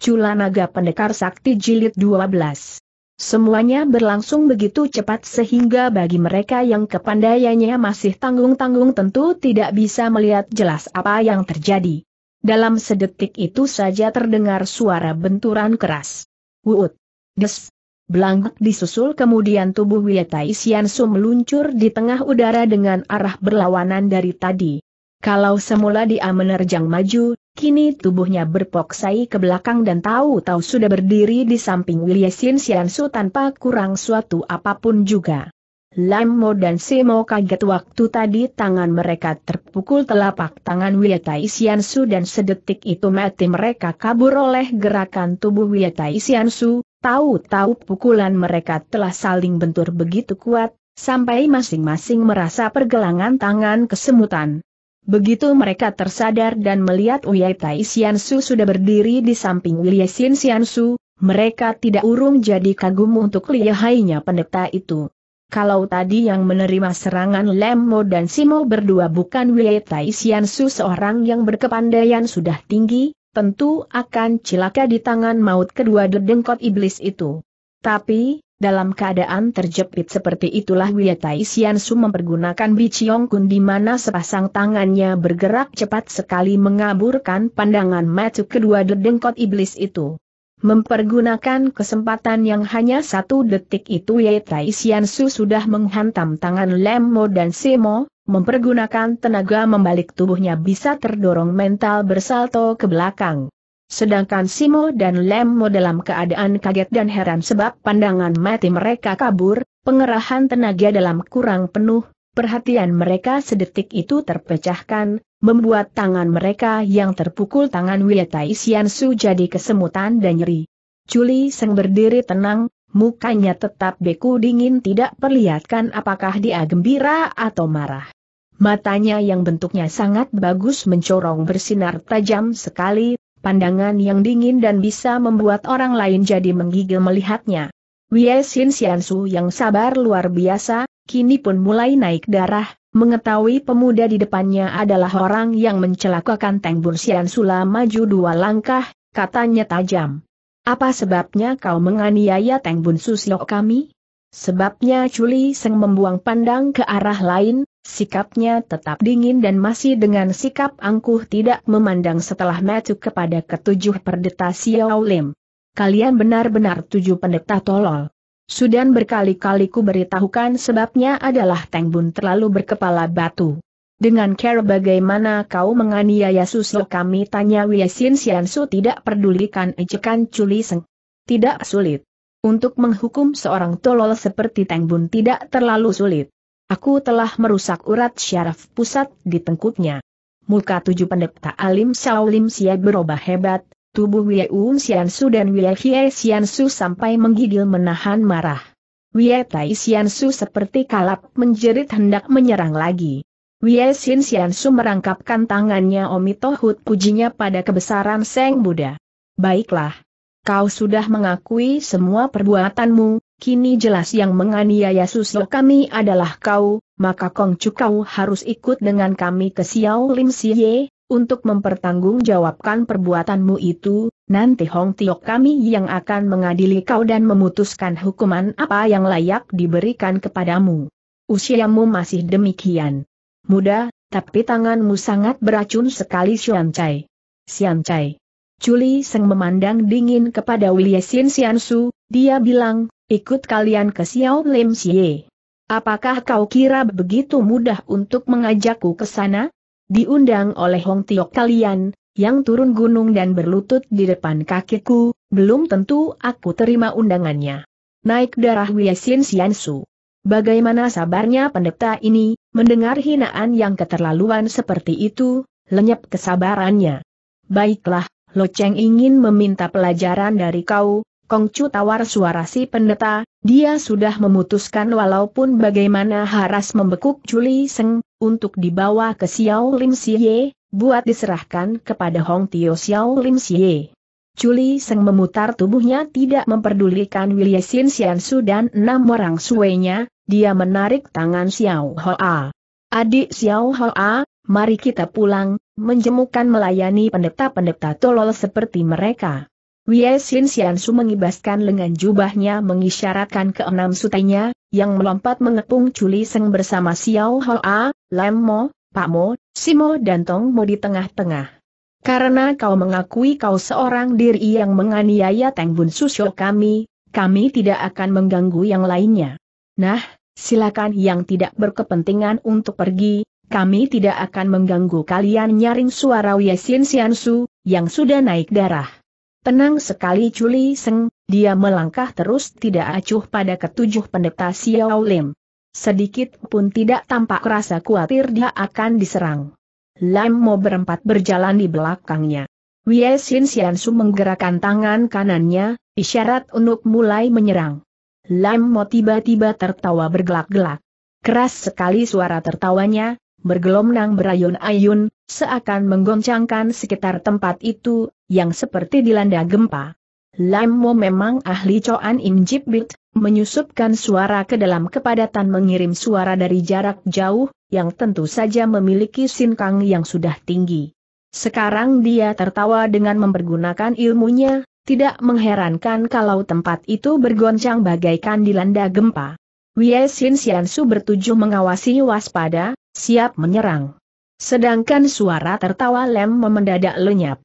Cula Naga Pendekar Sakti Jilid 12. Semuanya berlangsung begitu cepat sehingga bagi mereka yang kepandaiannya masih tanggung-tanggung tentu tidak bisa melihat jelas apa yang terjadi. Dalam sedetik itu saja terdengar suara benturan keras. Wuut. Des. Belangak disusul kemudian tubuh Wietai Siansu meluncur di tengah udara dengan arah berlawanan dari tadi. Kalau semula dia menerjang maju, Kini tubuhnya berpoksai ke belakang dan tahu-tahu sudah berdiri di samping Wilyasin Siansu tanpa kurang suatu apapun juga. Mo dan Simo kaget waktu tadi tangan mereka terpukul telapak tangan Wiyatai Siansu dan sedetik itu mati mereka kabur oleh gerakan tubuh Wiyatai Siansu, tahu-tahu pukulan mereka telah saling bentur begitu kuat, sampai masing-masing merasa pergelangan tangan kesemutan. Begitu mereka tersadar dan melihat Wei Tai Su sudah berdiri di samping Xian Su, mereka tidak urung jadi kagum untuk lihainya pendeta itu. Kalau tadi yang menerima serangan Lemo dan Simo berdua bukan Wei Tai Su seorang yang berkepandaian sudah tinggi, tentu akan celaka di tangan maut kedua dedengkot iblis itu. Tapi, dalam keadaan terjepit seperti itulah Wiyatai Siansu mempergunakan Biciong Kun di mana sepasang tangannya bergerak cepat sekali mengaburkan pandangan mata kedua dedengkot iblis itu. Mempergunakan kesempatan yang hanya satu detik itu Wiyatai Siansu sudah menghantam tangan Mo dan Semo, mempergunakan tenaga membalik tubuhnya bisa terdorong mental bersalto ke belakang. Sedangkan Simo dan Lemo dalam keadaan kaget dan heran sebab pandangan mati mereka kabur, pengerahan tenaga dalam kurang penuh, perhatian mereka sedetik itu terpecahkan, membuat tangan mereka yang terpukul tangan Wietai Siansu jadi kesemutan dan nyeri. Juli Seng berdiri tenang, mukanya tetap beku dingin tidak perlihatkan apakah dia gembira atau marah. Matanya yang bentuknya sangat bagus mencorong bersinar tajam sekali, pandangan yang dingin dan bisa membuat orang lain jadi menggigil melihatnya. Wei Xin Xiansu yang sabar luar biasa, kini pun mulai naik darah, mengetahui pemuda di depannya adalah orang yang mencelakakan Teng Bun Xiansu maju dua langkah, katanya tajam. Apa sebabnya kau menganiaya Teng Bun Susio kami? Sebabnya Chuli Seng membuang pandang ke arah lain, Sikapnya tetap dingin dan masih dengan sikap angkuh tidak memandang setelah metu kepada ketujuh perdeta Xiao Lim. Kalian benar-benar tujuh pendeta tolol. Sudan berkali-kali ku beritahukan sebabnya adalah Teng Bun terlalu berkepala batu. Dengan care bagaimana kau menganiaya susu kami tanya Wiesin Su tidak pedulikan ejekan Culi Seng. Tidak sulit. Untuk menghukum seorang tolol seperti Teng Bun tidak terlalu sulit. Aku telah merusak urat syaraf pusat di tengkuknya. Muka tujuh pendeta alim Shaolin Sia berubah hebat, tubuh Wie Un Sian Su dan Wie Hie Sian Su sampai menggigil menahan marah. Wie Tai Sian Su seperti kalap menjerit hendak menyerang lagi. Wie Sin Sian Su merangkapkan tangannya Omi oh Tohut pujinya pada kebesaran Seng Buddha. Baiklah. Kau sudah mengakui semua perbuatanmu, kini jelas yang menganiaya Suslo kami adalah kau, maka Kongcu kau harus ikut dengan kami ke Xiao Lim Siye, untuk mempertanggungjawabkan perbuatanmu itu, nanti Hong Tiok kami yang akan mengadili kau dan memutuskan hukuman apa yang layak diberikan kepadamu. Usiamu masih demikian. Muda, tapi tanganmu sangat beracun sekali Xuan Cai. Xian Cai. Culi Seng memandang dingin kepada Wilyesin Siansu, dia bilang, Ikut kalian ke Xiao Lim Xie. Apakah kau kira begitu mudah untuk mengajakku ke sana? Diundang oleh Hong Tiok kalian, yang turun gunung dan berlutut di depan kakiku, belum tentu aku terima undangannya. Naik darah Wiesin Siansu. Bagaimana sabarnya pendeta ini, mendengar hinaan yang keterlaluan seperti itu, lenyap kesabarannya. Baiklah, Lo Cheng ingin meminta pelajaran dari kau, Kongcu tawar suara si pendeta, dia sudah memutuskan walaupun bagaimana Haras membekuk Juli Seng, untuk dibawa ke Xiao Lim Siye, buat diserahkan kepada Hong Tio Xiao Lim Siye. Juli Seng memutar tubuhnya tidak memperdulikan Wilye Sin Su dan enam orang suenya, dia menarik tangan Xiao Hoa. Adik Xiao Hoa, mari kita pulang, menjemukan melayani pendeta-pendeta tolol seperti mereka. Wei Xin Xiansu mengibaskan lengan jubahnya mengisyaratkan ke enam sutenya, yang melompat mengepung Culi Seng bersama Xiao Hoa, Lam Mo, Pak Mo, Simo dan Tong Mo di tengah-tengah. Karena kau mengakui kau seorang diri yang menganiaya Teng Bun Susyo kami, kami tidak akan mengganggu yang lainnya. Nah, silakan yang tidak berkepentingan untuk pergi, kami tidak akan mengganggu kalian nyaring suara Wei Xin Xiansu, yang sudah naik darah. Tenang sekali Culi Seng, dia melangkah terus tidak acuh pada ketujuh pendeta Xiao Lim. Sedikit pun tidak tampak rasa khawatir dia akan diserang. Lam Mo berempat berjalan di belakangnya. Wei Xin Su menggerakkan tangan kanannya, isyarat untuk mulai menyerang. Lam Mo tiba-tiba tertawa bergelak-gelak. Keras sekali suara tertawanya, Bergelombang berayun-ayun, seakan menggoncangkan sekitar tempat itu, yang seperti dilanda gempa. Lam Mo memang ahli coan Im Jibit, menyusupkan suara ke dalam kepadatan mengirim suara dari jarak jauh, yang tentu saja memiliki sinkang yang sudah tinggi. Sekarang dia tertawa dengan mempergunakan ilmunya, tidak mengherankan kalau tempat itu bergoncang bagaikan dilanda gempa. Wei Xin Xiansu bertujuh mengawasi waspada, siap menyerang. Sedangkan suara tertawa Lem memendadak lenyap.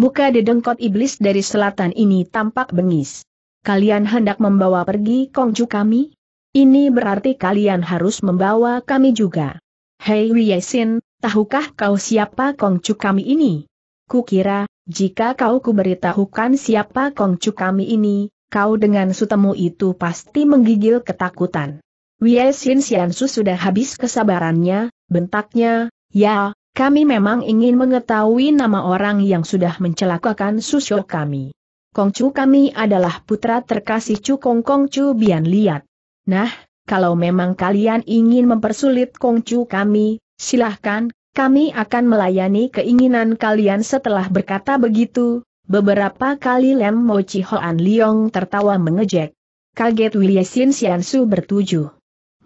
Muka dedengkot iblis dari selatan ini tampak bengis. Kalian hendak membawa pergi Kongju kami? Ini berarti kalian harus membawa kami juga. Hei Wiesin, tahukah kau siapa Kongcu kami ini? Kukira, jika kau kuberitahukan siapa Kongcu kami ini, kau dengan sutemu itu pasti menggigil ketakutan. Wei Xin Xiansu sudah habis kesabarannya, bentaknya, ya, kami memang ingin mengetahui nama orang yang sudah mencelakakan susyo kami. Kongcu kami adalah putra terkasih Chu Kong Kongcu Bian Liat. Nah, kalau memang kalian ingin mempersulit Kongcu kami, silahkan, kami akan melayani keinginan kalian setelah berkata begitu. Beberapa kali Lem Mo Chi Hoan Liong tertawa mengejek. Kaget Wilyasin Su bertujuh.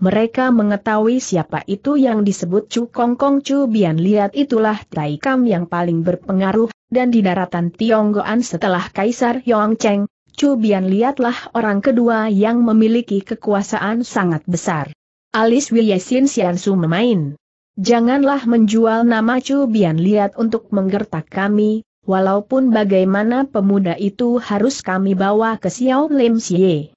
Mereka mengetahui siapa itu yang disebut Chu Kong Kong Chu Bian Liat itulah Tai Kam yang paling berpengaruh, dan di daratan Tionggoan setelah Kaisar Yong Cheng, Chu Bian Liatlah orang kedua yang memiliki kekuasaan sangat besar. Alis Wiyesin su memain. Janganlah menjual nama Chu Bian Liat untuk menggertak kami, walaupun bagaimana pemuda itu harus kami bawa ke Xiao Lim Xie.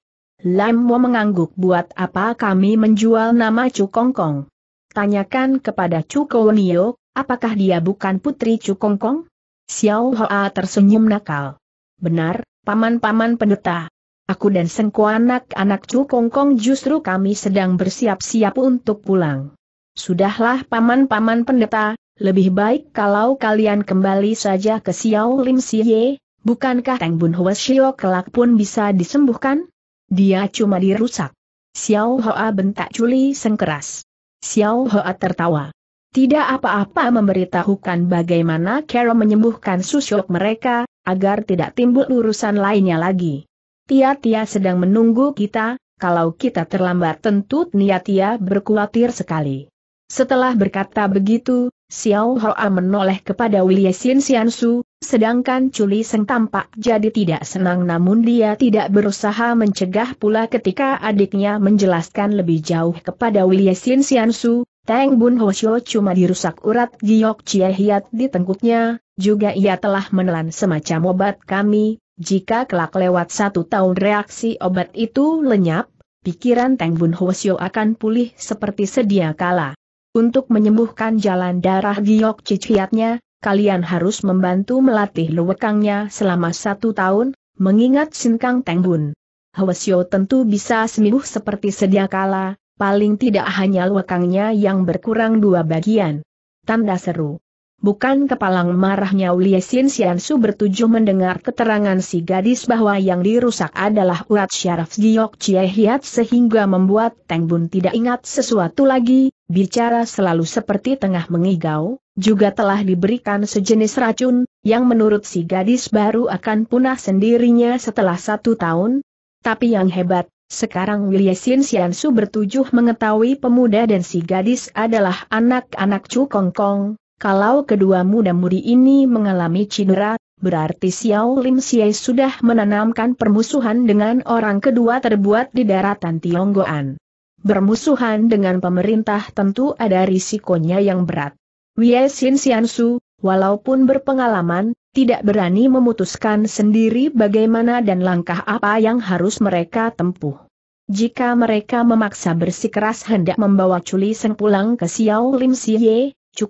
Lam Mo mengangguk buat apa kami menjual nama Chu Kong Kong? Tanyakan kepada Chu Cukonio, apakah dia bukan putri Chu Kong Kong? Xiao Hoa tersenyum nakal. Benar, paman-paman pendeta. Aku dan sengku anak-anak Chu Kong Kong justru kami sedang bersiap-siap untuk pulang. Sudahlah paman-paman pendeta, lebih baik kalau kalian kembali saja ke Xiao Lim Siye, bukankah Teng Bun Hwa Shio kelak pun bisa disembuhkan? Dia cuma dirusak. Xiao Hoa bentak Culi sengkeras. Xiao Hoa tertawa. Tidak apa-apa memberitahukan bagaimana Carol menyembuhkan susuk mereka, agar tidak timbul urusan lainnya lagi. Tia-tia sedang menunggu kita, kalau kita terlambat tentu Tia-tia berkhawatir sekali. Setelah berkata begitu, Xiao Hoa menoleh kepada William Xin Xiansu, Sedangkan Culi Seng tampak jadi tidak senang namun dia tidak berusaha mencegah pula ketika adiknya menjelaskan lebih jauh kepada Wilye Sin Sian Su, Teng Bun Hosyo cuma dirusak urat giok Chie Hiat di tengkuknya, juga ia telah menelan semacam obat kami, jika kelak lewat satu tahun reaksi obat itu lenyap, pikiran Teng Bun Hosyo akan pulih seperti sedia kala. Untuk menyembuhkan jalan darah giok Hiatnya, kalian harus membantu melatih lewekangnya selama satu tahun, mengingat Sinkang Tengbun. Hwasyo tentu bisa sembuh seperti sedia kala, paling tidak hanya lewekangnya yang berkurang dua bagian. Tanda seru. Bukan kepalang marahnya Ulie Sin Su bertuju mendengar keterangan si gadis bahwa yang dirusak adalah urat syaraf Giok Chie Hiat sehingga membuat Teng Bun tidak ingat sesuatu lagi, bicara selalu seperti tengah mengigau, juga telah diberikan sejenis racun, yang menurut si gadis baru akan punah sendirinya setelah satu tahun. Tapi yang hebat, sekarang Sian Su bertujuh mengetahui pemuda dan si gadis adalah anak-anak Chu Kong Kong. Kalau kedua muda-mudi ini mengalami cedera, berarti Xiao Lim Xie sudah menanamkan permusuhan dengan orang kedua terbuat di daratan Tionggoan. Bermusuhan dengan pemerintah tentu ada risikonya yang berat. Wie Sin Xiansu, walaupun berpengalaman, tidak berani memutuskan sendiri bagaimana dan langkah apa yang harus mereka tempuh. Jika mereka memaksa bersikeras hendak membawa Chuli Seng pulang ke Xiao Lim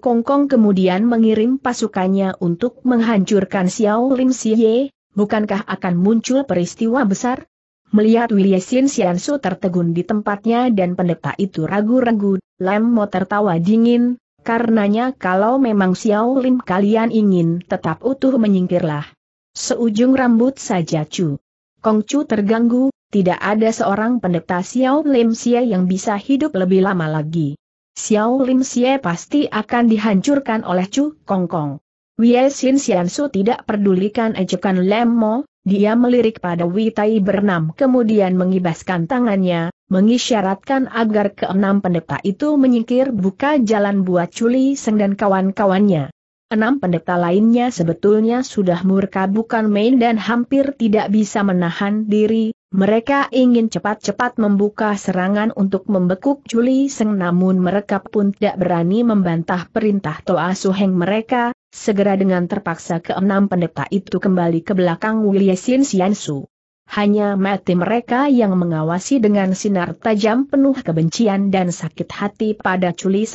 Kong Kong kemudian mengirim pasukannya untuk menghancurkan Xiao Lim Siye, bukankah akan muncul peristiwa besar? Melihat Wiliesin Xiansu tertegun di tempatnya dan pendeta itu ragu-ragu, Lam Mo tertawa dingin, Karenanya kalau memang Xiao Lim kalian ingin tetap utuh menyingkirlah. Seujung rambut saja Chu. Kong Chu terganggu, tidak ada seorang pendeta Xiao Lim Xie yang bisa hidup lebih lama lagi. Xiao Lim Xie pasti akan dihancurkan oleh Chu Kong Kong. Wei Xin Xian Su tidak pedulikan ejekan Lem Mo, dia melirik pada Wei Tai bernam kemudian mengibaskan tangannya, mengisyaratkan agar keenam pendeta itu menyingkir buka jalan buat Culi Seng dan kawan-kawannya. Enam pendeta lainnya sebetulnya sudah murka bukan main dan hampir tidak bisa menahan diri, mereka ingin cepat-cepat membuka serangan untuk membekuk Juli Seng namun mereka pun tidak berani membantah perintah Toa Suheng mereka, segera dengan terpaksa keenam pendeta itu kembali ke belakang Wilyesin Siansu hanya mati mereka yang mengawasi dengan sinar tajam penuh kebencian dan sakit hati pada Culi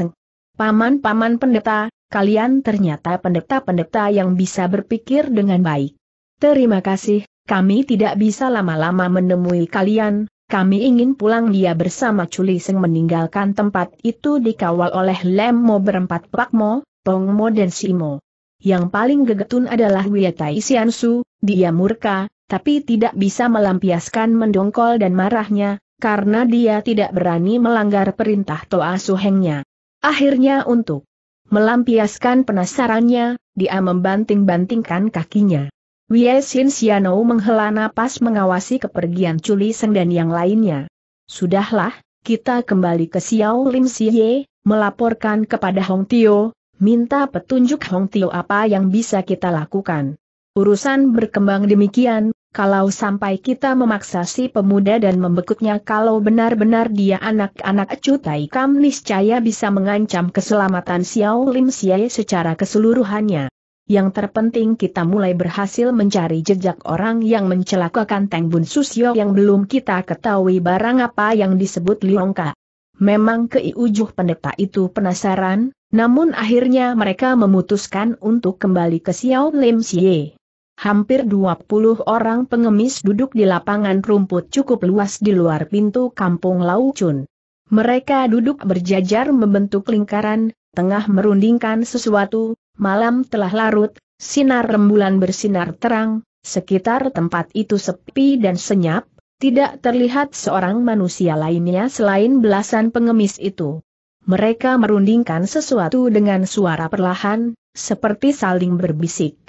Paman-paman pendeta, kalian ternyata pendeta-pendeta yang bisa berpikir dengan baik. Terima kasih, kami tidak bisa lama-lama menemui kalian, kami ingin pulang dia bersama Culi Seng meninggalkan tempat itu dikawal oleh Lemmo berempat Pakmo, Tongmo dan Simo. Yang paling gegetun adalah Wiatai Siansu, dia murka, tapi tidak bisa melampiaskan mendongkol dan marahnya, karena dia tidak berani melanggar perintah Toa Suhengnya. Akhirnya untuk melampiaskan penasarannya, dia membanting-bantingkan kakinya. Wei Xin Xiano menghela napas mengawasi kepergian Chuli Seng dan yang lainnya. Sudahlah, kita kembali ke Xiao Lim Xie, melaporkan kepada Hong Tio, minta petunjuk Hong Tio apa yang bisa kita lakukan. Urusan berkembang demikian, kalau sampai kita memaksa si pemuda dan membekuknya kalau benar-benar dia anak-anak Cutai Kam niscaya bisa mengancam keselamatan Xiao Lim Xie secara keseluruhannya. Yang terpenting kita mulai berhasil mencari jejak orang yang mencelakakan Teng Bun Susio yang belum kita ketahui barang apa yang disebut Liongka. Memang ke ujung pendeta itu penasaran, namun akhirnya mereka memutuskan untuk kembali ke Xiao Lim Xie. Hampir 20 orang pengemis duduk di lapangan rumput cukup luas di luar pintu kampung Laucun. Mereka duduk berjajar membentuk lingkaran, tengah merundingkan sesuatu, malam telah larut, sinar rembulan bersinar terang, sekitar tempat itu sepi dan senyap, tidak terlihat seorang manusia lainnya selain belasan pengemis itu. Mereka merundingkan sesuatu dengan suara perlahan, seperti saling berbisik.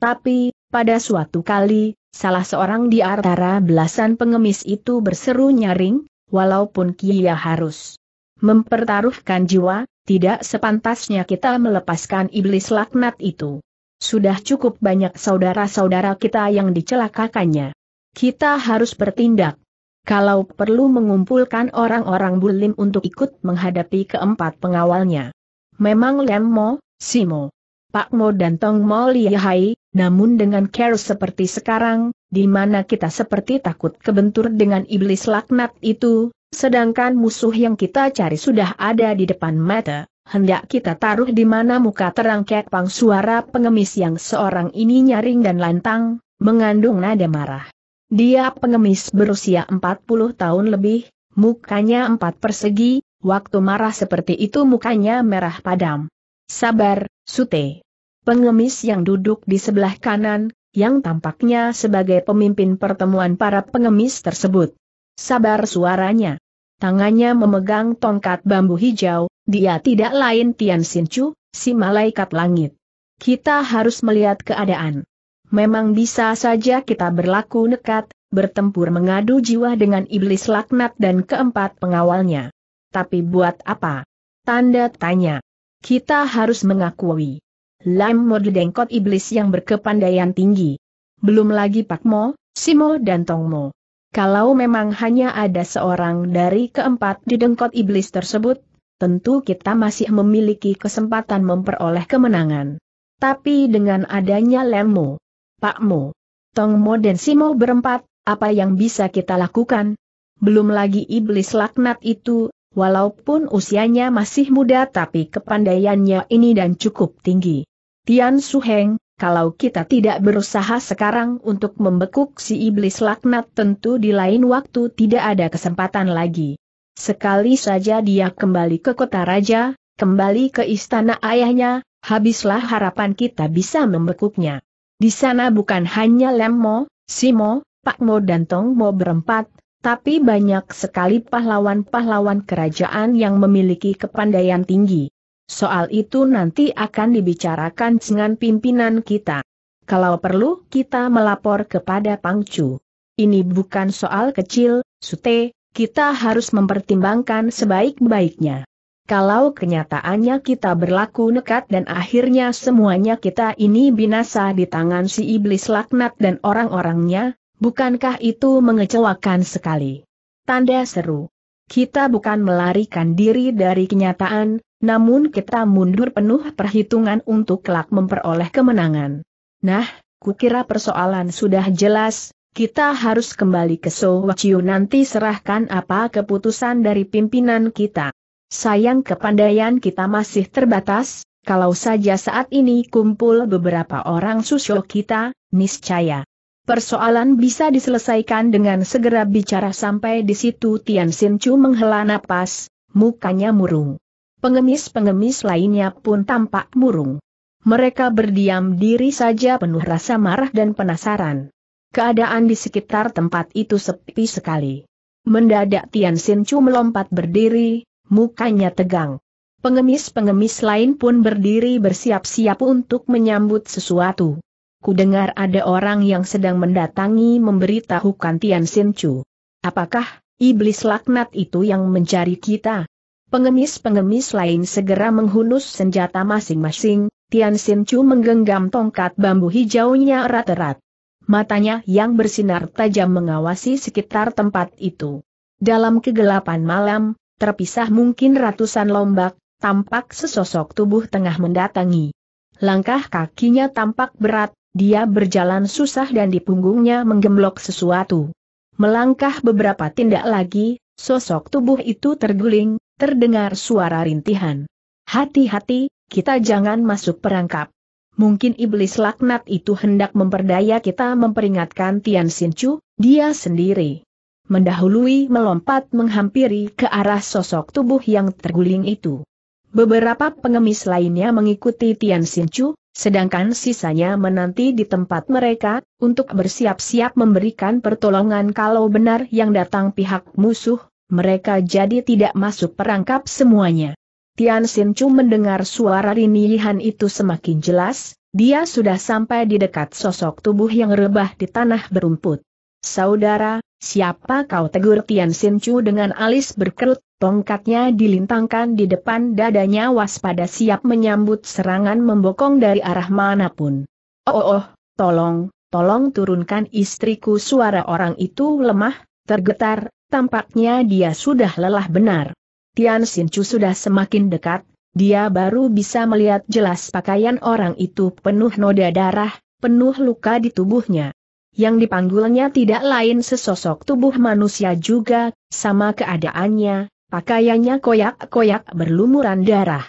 Tapi, pada suatu kali, salah seorang di antara belasan pengemis itu berseru nyaring, walaupun Kia harus mempertaruhkan jiwa, tidak sepantasnya kita melepaskan iblis laknat itu. Sudah cukup banyak saudara-saudara kita yang dicelakakannya. Kita harus bertindak. Kalau perlu mengumpulkan orang-orang bulim untuk ikut menghadapi keempat pengawalnya. Memang Lemmo, Simo, Pak Mo dan Tong Mo lihai, namun dengan care seperti sekarang, di mana kita seperti takut kebentur dengan iblis laknat itu, sedangkan musuh yang kita cari sudah ada di depan mata, hendak kita taruh di mana muka terang kepang suara pengemis yang seorang ini nyaring dan lantang, mengandung nada marah. Dia pengemis berusia 40 tahun lebih, mukanya empat persegi, waktu marah seperti itu mukanya merah padam. Sabar, Sute. Pengemis yang duduk di sebelah kanan, yang tampaknya sebagai pemimpin pertemuan para pengemis tersebut. Sabar suaranya. Tangannya memegang tongkat bambu hijau, dia tidak lain Tian Sinchu, si malaikat langit. Kita harus melihat keadaan. Memang bisa saja kita berlaku nekat, bertempur mengadu jiwa dengan iblis laknat dan keempat pengawalnya. Tapi buat apa? Tanda tanya. Kita harus mengakui. Lam mode dengkot iblis yang berkepandaian tinggi. Belum lagi Pak Mo, Simo dan Tongmo. Kalau memang hanya ada seorang dari keempat di dengkot iblis tersebut, tentu kita masih memiliki kesempatan memperoleh kemenangan. Tapi dengan adanya Mo, Pak Mo, Tongmo dan Simo berempat, apa yang bisa kita lakukan? Belum lagi iblis laknat itu Walaupun usianya masih muda tapi kepandaiannya ini dan cukup tinggi. Tian Su Heng, kalau kita tidak berusaha sekarang untuk membekuk si iblis laknat tentu di lain waktu tidak ada kesempatan lagi. Sekali saja dia kembali ke kota raja, kembali ke istana ayahnya, habislah harapan kita bisa membekuknya. Di sana bukan hanya Lemmo, Simo, Pakmo dan Tongmo berempat, tapi banyak sekali pahlawan-pahlawan kerajaan yang memiliki kepandaian tinggi. Soal itu nanti akan dibicarakan dengan pimpinan kita. Kalau perlu, kita melapor kepada Pangcu. Ini bukan soal kecil, Sute, kita harus mempertimbangkan sebaik-baiknya. Kalau kenyataannya kita berlaku nekat dan akhirnya semuanya kita ini binasa di tangan si iblis laknat dan orang-orangnya, Bukankah itu mengecewakan sekali? Tanda seru. Kita bukan melarikan diri dari kenyataan, namun kita mundur penuh perhitungan untuk kelak memperoleh kemenangan. Nah, kukira persoalan sudah jelas, kita harus kembali ke Sowachiu nanti serahkan apa keputusan dari pimpinan kita. Sayang kepandaian kita masih terbatas, kalau saja saat ini kumpul beberapa orang susyo kita, niscaya Persoalan bisa diselesaikan dengan segera bicara sampai di situ Tian Sin Chu menghela napas, mukanya murung. Pengemis-pengemis lainnya pun tampak murung. Mereka berdiam diri saja penuh rasa marah dan penasaran. Keadaan di sekitar tempat itu sepi sekali. Mendadak Tian Sin Chu melompat berdiri, mukanya tegang. Pengemis-pengemis lain pun berdiri bersiap-siap untuk menyambut sesuatu ku dengar ada orang yang sedang mendatangi memberitahukan Tian Sin Chu. Apakah iblis laknat itu yang mencari kita? Pengemis-pengemis lain segera menghunus senjata masing-masing, Tian Sin Chu menggenggam tongkat bambu hijaunya erat-erat. Matanya yang bersinar tajam mengawasi sekitar tempat itu. Dalam kegelapan malam, terpisah mungkin ratusan lombak, tampak sesosok tubuh tengah mendatangi. Langkah kakinya tampak berat, dia berjalan susah dan di punggungnya menggemblok sesuatu. Melangkah beberapa tindak lagi, sosok tubuh itu terguling, terdengar suara rintihan. Hati-hati, kita jangan masuk perangkap. Mungkin iblis laknat itu hendak memperdaya kita memperingatkan Tian Sinchu, dia sendiri. Mendahului melompat menghampiri ke arah sosok tubuh yang terguling itu. Beberapa pengemis lainnya mengikuti Tian Sinchu, Sedangkan sisanya menanti di tempat mereka, untuk bersiap-siap memberikan pertolongan kalau benar yang datang pihak musuh, mereka jadi tidak masuk perangkap semuanya. Tian Sin Chu mendengar suara rinihan itu semakin jelas, dia sudah sampai di dekat sosok tubuh yang rebah di tanah berumput. Saudara, siapa kau tegur Tian Sin Chu dengan alis berkerut, Tongkatnya dilintangkan di depan dadanya waspada siap menyambut serangan membokong dari arah manapun. Oh, oh, oh tolong, tolong turunkan istriku suara orang itu lemah, tergetar, tampaknya dia sudah lelah benar. Tian Sinchu sudah semakin dekat, dia baru bisa melihat jelas pakaian orang itu penuh noda darah, penuh luka di tubuhnya. Yang dipanggulnya tidak lain sesosok tubuh manusia juga, sama keadaannya, Pakaiannya koyak-koyak berlumuran darah.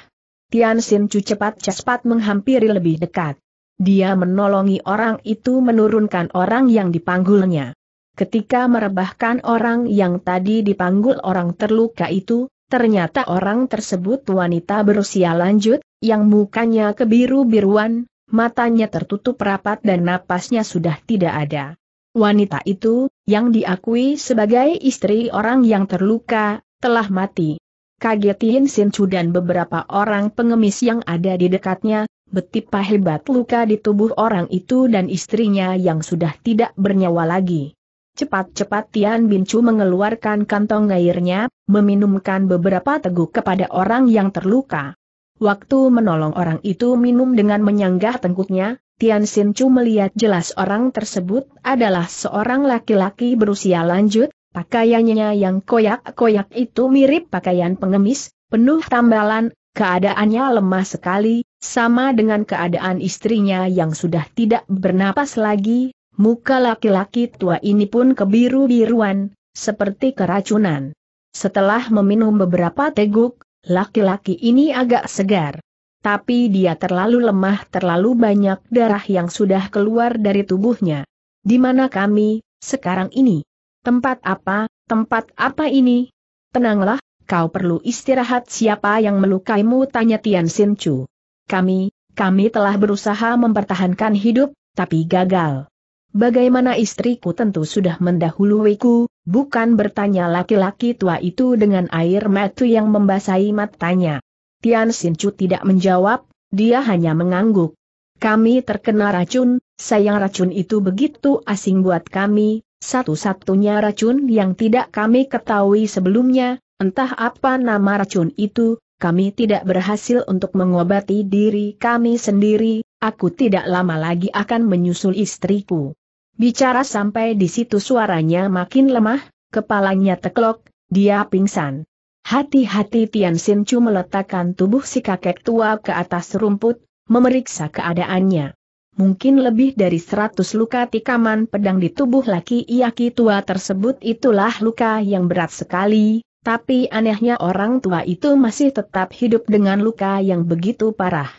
Tian Sin Chu cepat-cepat menghampiri lebih dekat. Dia menolongi orang itu menurunkan orang yang dipanggulnya. Ketika merebahkan orang yang tadi dipanggul orang terluka itu, ternyata orang tersebut wanita berusia lanjut, yang mukanya kebiru-biruan, matanya tertutup rapat dan napasnya sudah tidak ada. Wanita itu, yang diakui sebagai istri orang yang terluka, telah mati. Kaget Yin Sin Chu dan beberapa orang pengemis yang ada di dekatnya, betapa hebat luka di tubuh orang itu dan istrinya yang sudah tidak bernyawa lagi. Cepat-cepat Tian Bin Chu mengeluarkan kantong airnya, meminumkan beberapa teguk kepada orang yang terluka. Waktu menolong orang itu minum dengan menyanggah tengkuknya, Tian Sin Chu melihat jelas orang tersebut adalah seorang laki-laki berusia lanjut, Pakaiannya yang koyak-koyak itu mirip pakaian pengemis, penuh tambalan, keadaannya lemah sekali, sama dengan keadaan istrinya yang sudah tidak bernapas lagi, muka laki-laki tua ini pun kebiru-biruan, seperti keracunan. Setelah meminum beberapa teguk, laki-laki ini agak segar. Tapi dia terlalu lemah terlalu banyak darah yang sudah keluar dari tubuhnya. Di mana kami, sekarang ini? Tempat apa, tempat apa ini? Tenanglah, kau perlu istirahat siapa yang melukaimu tanya Tian Sin Chu. Kami, kami telah berusaha mempertahankan hidup, tapi gagal. Bagaimana istriku tentu sudah mendahuluiku, bukan bertanya laki-laki tua itu dengan air mata yang membasahi matanya. Tian Sin Chu tidak menjawab, dia hanya mengangguk. Kami terkena racun, sayang racun itu begitu asing buat kami, satu-satunya racun yang tidak kami ketahui sebelumnya, entah apa nama racun itu, kami tidak berhasil untuk mengobati diri kami sendiri, aku tidak lama lagi akan menyusul istriku. Bicara sampai di situ suaranya makin lemah, kepalanya teklok, dia pingsan. Hati-hati Tian Sin Chu meletakkan tubuh si kakek tua ke atas rumput, memeriksa keadaannya mungkin lebih dari seratus luka tikaman pedang di tubuh laki laki tua tersebut itulah luka yang berat sekali, tapi anehnya orang tua itu masih tetap hidup dengan luka yang begitu parah.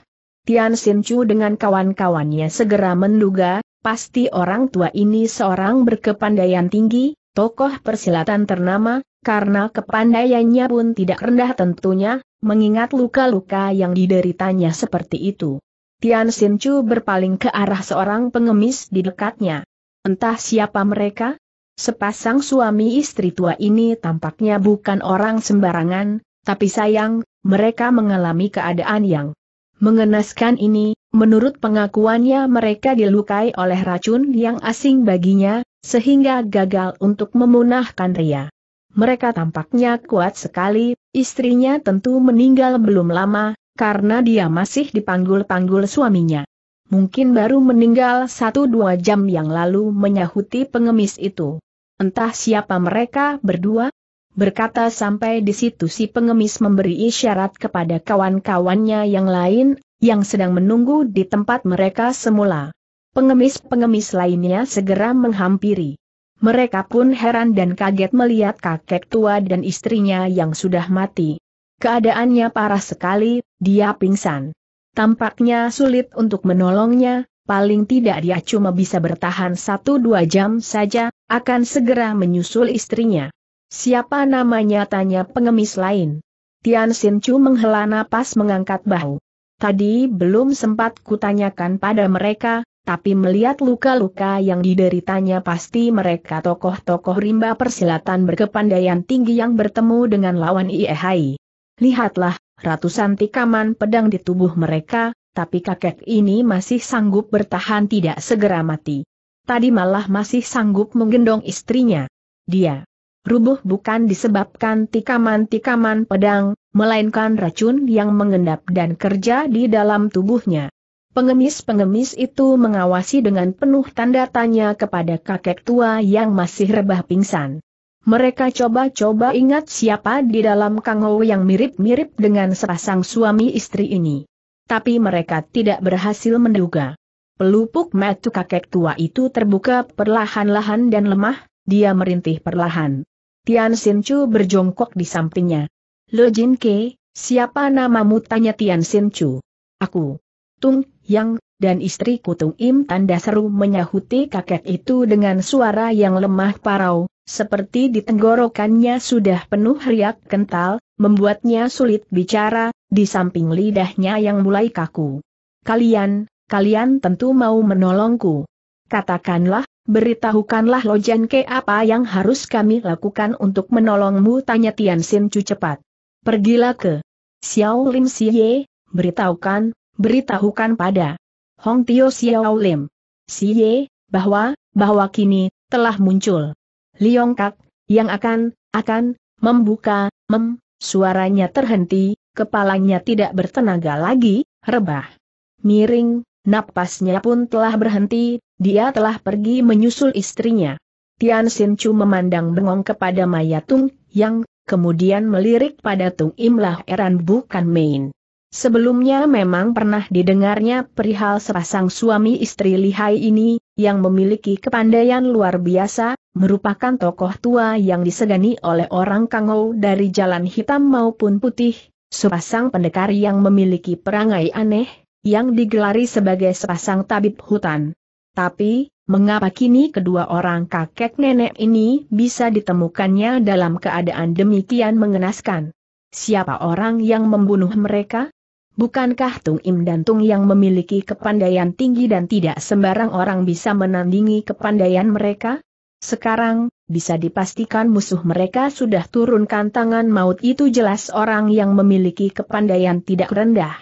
Tian Sin Chu dengan kawan-kawannya segera menduga, pasti orang tua ini seorang berkepandaian tinggi, tokoh persilatan ternama, karena kepandaiannya pun tidak rendah tentunya, mengingat luka-luka yang dideritanya seperti itu. Tian Sin Chu berpaling ke arah seorang pengemis di dekatnya. Entah siapa mereka? Sepasang suami istri tua ini tampaknya bukan orang sembarangan, tapi sayang, mereka mengalami keadaan yang mengenaskan ini, menurut pengakuannya mereka dilukai oleh racun yang asing baginya, sehingga gagal untuk memunahkan Ria. Mereka tampaknya kuat sekali, istrinya tentu meninggal belum lama, karena dia masih dipanggul-panggul suaminya. Mungkin baru meninggal satu dua jam yang lalu menyahuti pengemis itu. Entah siapa mereka berdua, berkata sampai di situ si pengemis memberi isyarat kepada kawan-kawannya yang lain, yang sedang menunggu di tempat mereka semula. Pengemis-pengemis lainnya segera menghampiri. Mereka pun heran dan kaget melihat kakek tua dan istrinya yang sudah mati. Keadaannya parah sekali, dia pingsan. Tampaknya sulit untuk menolongnya, paling tidak dia cuma bisa bertahan satu dua jam saja, akan segera menyusul istrinya. Siapa namanya tanya pengemis lain. Tian Sin Chu menghela napas mengangkat bahu. Tadi belum sempat kutanyakan pada mereka, tapi melihat luka-luka yang dideritanya pasti mereka tokoh-tokoh rimba persilatan berkepandaian tinggi yang bertemu dengan lawan IEHI. Lihatlah, ratusan tikaman pedang di tubuh mereka, tapi kakek ini masih sanggup bertahan tidak segera mati. Tadi malah masih sanggup menggendong istrinya. Dia rubuh bukan disebabkan tikaman-tikaman pedang, melainkan racun yang mengendap dan kerja di dalam tubuhnya. Pengemis-pengemis itu mengawasi dengan penuh tanda tanya kepada kakek tua yang masih rebah pingsan. Mereka coba-coba ingat siapa di dalam Kang Ho yang mirip-mirip dengan sepasang suami istri ini. Tapi mereka tidak berhasil menduga. Pelupuk metu kakek tua itu terbuka perlahan-lahan dan lemah, dia merintih perlahan. Tian Sin Chu berjongkok di sampingnya. Lo Jin Ke, siapa namamu tanya Tian Sin Chu. Aku, Tung Yang, dan istri Kutung Im tanda seru menyahuti kakek itu dengan suara yang lemah parau, seperti di tenggorokannya sudah penuh riak kental, membuatnya sulit bicara, di samping lidahnya yang mulai kaku. Kalian, kalian tentu mau menolongku. Katakanlah, beritahukanlah Lojan ke apa yang harus kami lakukan untuk menolongmu tanya Tian Sin Cu cepat. Pergilah ke Xiao Lim Siye, beritahukan, beritahukan pada Hong Tio Xiao Lim Siye bahwa, bahwa kini, telah muncul Liong yang akan, akan, membuka, mem, suaranya terhenti, kepalanya tidak bertenaga lagi, rebah. Miring, napasnya pun telah berhenti, dia telah pergi menyusul istrinya. Tian Xin Chu memandang bengong kepada Maya Tung yang, kemudian melirik pada Tung Im Imlah Eran bukan main. Sebelumnya memang pernah didengarnya perihal sepasang suami istri lihai ini, yang memiliki kepandaian luar biasa, merupakan tokoh tua yang disegani oleh orang Kangou dari jalan hitam maupun putih, sepasang pendekar yang memiliki perangai aneh, yang digelari sebagai sepasang tabib hutan. Tapi, mengapa kini kedua orang kakek nenek ini bisa ditemukannya dalam keadaan demikian mengenaskan? Siapa orang yang membunuh mereka? Bukankah Tung Im dan Tung yang memiliki kepandaian tinggi dan tidak sembarang orang bisa menandingi kepandaian mereka? Sekarang, bisa dipastikan musuh mereka sudah turunkan tangan maut itu jelas orang yang memiliki kepandaian tidak rendah.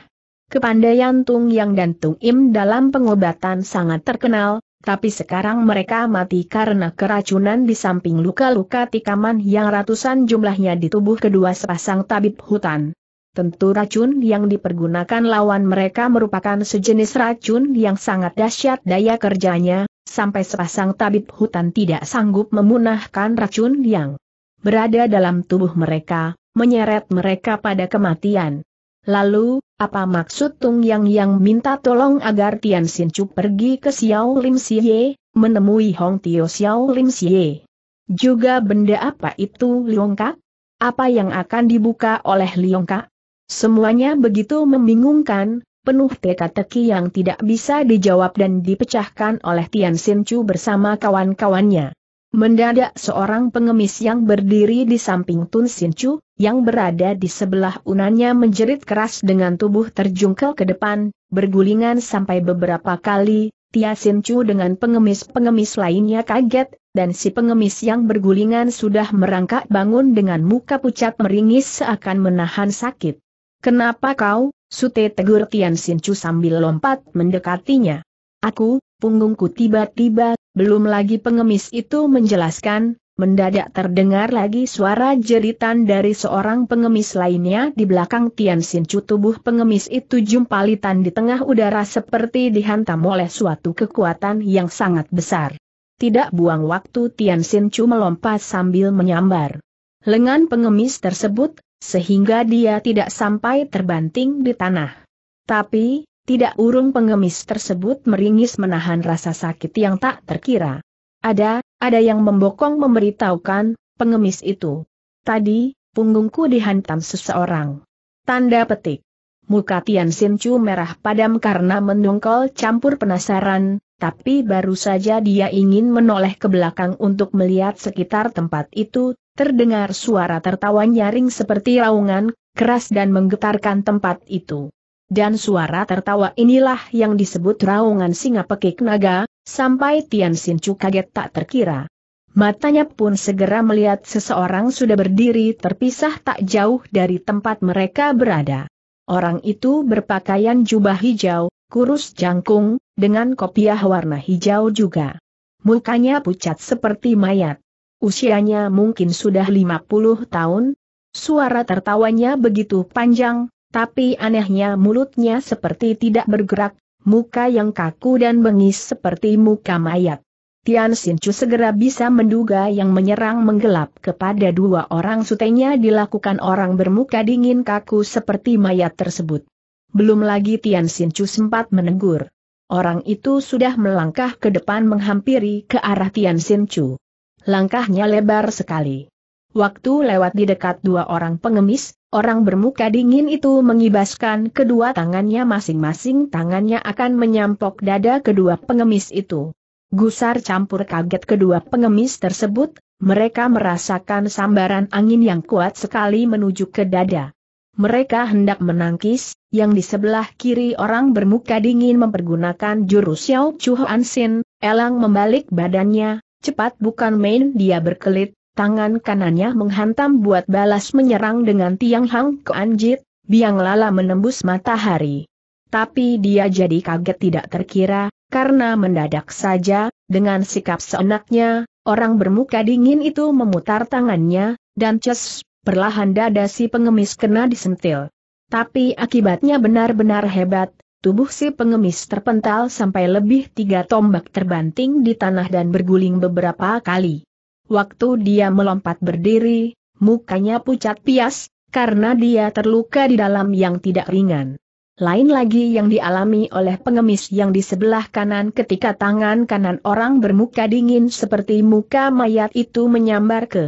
Kepandaian Tung Yang dan Tung Im dalam pengobatan sangat terkenal, tapi sekarang mereka mati karena keracunan di samping luka-luka tikaman yang ratusan jumlahnya di tubuh kedua sepasang tabib hutan. Tentu racun yang dipergunakan lawan mereka merupakan sejenis racun yang sangat dahsyat daya kerjanya, sampai sepasang tabib hutan tidak sanggup memunahkan racun yang berada dalam tubuh mereka, menyeret mereka pada kematian. Lalu, apa maksud Tung Yang yang minta tolong agar Tian Sin Chu pergi ke Xiao Lim Xie, menemui Hong Tio Xiao Lim Xie? Juga benda apa itu Kak? Apa yang akan dibuka oleh Kak? Semuanya begitu membingungkan, penuh teka-teki yang tidak bisa dijawab dan dipecahkan oleh Tian Sin Chu bersama kawan-kawannya. Mendadak seorang pengemis yang berdiri di samping Tun Sin Chu, yang berada di sebelah unannya menjerit keras dengan tubuh terjungkel ke depan, bergulingan sampai beberapa kali, Tian Sin Chu dengan pengemis-pengemis lainnya kaget, dan si pengemis yang bergulingan sudah merangkak bangun dengan muka pucat meringis seakan menahan sakit. Kenapa kau, Sute tegur Tian Sincu sambil lompat mendekatinya. Aku, punggungku tiba-tiba, belum lagi pengemis itu menjelaskan, mendadak terdengar lagi suara jeritan dari seorang pengemis lainnya di belakang Tian Sincu tubuh pengemis itu jumpalitan di tengah udara seperti dihantam oleh suatu kekuatan yang sangat besar. Tidak buang waktu Tian Sincu melompat sambil menyambar. Lengan pengemis tersebut, sehingga dia tidak sampai terbanting di tanah. Tapi, tidak urung pengemis tersebut meringis menahan rasa sakit yang tak terkira. Ada, ada yang membokong memberitahukan, pengemis itu. Tadi, punggungku dihantam seseorang. Tanda petik. Muka Tian Sin merah padam karena mendongkol campur penasaran, tapi baru saja dia ingin menoleh ke belakang untuk melihat sekitar tempat itu, Terdengar suara tertawa nyaring seperti raungan, keras dan menggetarkan tempat itu. Dan suara tertawa inilah yang disebut raungan singa pekik naga, sampai Tian Sincu kaget tak terkira. Matanya pun segera melihat seseorang sudah berdiri terpisah tak jauh dari tempat mereka berada. Orang itu berpakaian jubah hijau, kurus jangkung, dengan kopiah warna hijau juga. Mukanya pucat seperti mayat. Usianya mungkin sudah 50 tahun. Suara tertawanya begitu panjang, tapi anehnya mulutnya seperti tidak bergerak, muka yang kaku dan bengis seperti muka mayat. Tian Sinchu segera bisa menduga yang menyerang menggelap kepada dua orang sutenya dilakukan orang bermuka dingin kaku seperti mayat tersebut. Belum lagi Tian Sinchu sempat menegur. Orang itu sudah melangkah ke depan menghampiri ke arah Tian Sinchu. Langkahnya lebar sekali. Waktu lewat di dekat dua orang pengemis, orang bermuka dingin itu mengibaskan kedua tangannya masing-masing tangannya akan menyampok dada kedua pengemis itu. Gusar campur kaget kedua pengemis tersebut, mereka merasakan sambaran angin yang kuat sekali menuju ke dada. Mereka hendak menangkis, yang di sebelah kiri orang bermuka dingin mempergunakan jurus Xiao Chu Ansin, elang membalik badannya, Cepat bukan main dia berkelit, tangan kanannya menghantam buat balas menyerang dengan tiang hang ke anjit, biang lala menembus matahari. Tapi dia jadi kaget tidak terkira, karena mendadak saja, dengan sikap seenaknya, orang bermuka dingin itu memutar tangannya, dan ces, perlahan dada si pengemis kena disentil. Tapi akibatnya benar-benar hebat, Tubuh si pengemis terpental sampai lebih tiga tombak terbanting di tanah dan berguling beberapa kali. Waktu dia melompat berdiri, mukanya pucat pias, karena dia terluka di dalam yang tidak ringan. Lain lagi yang dialami oleh pengemis yang di sebelah kanan ketika tangan kanan orang bermuka dingin seperti muka mayat itu menyambar ke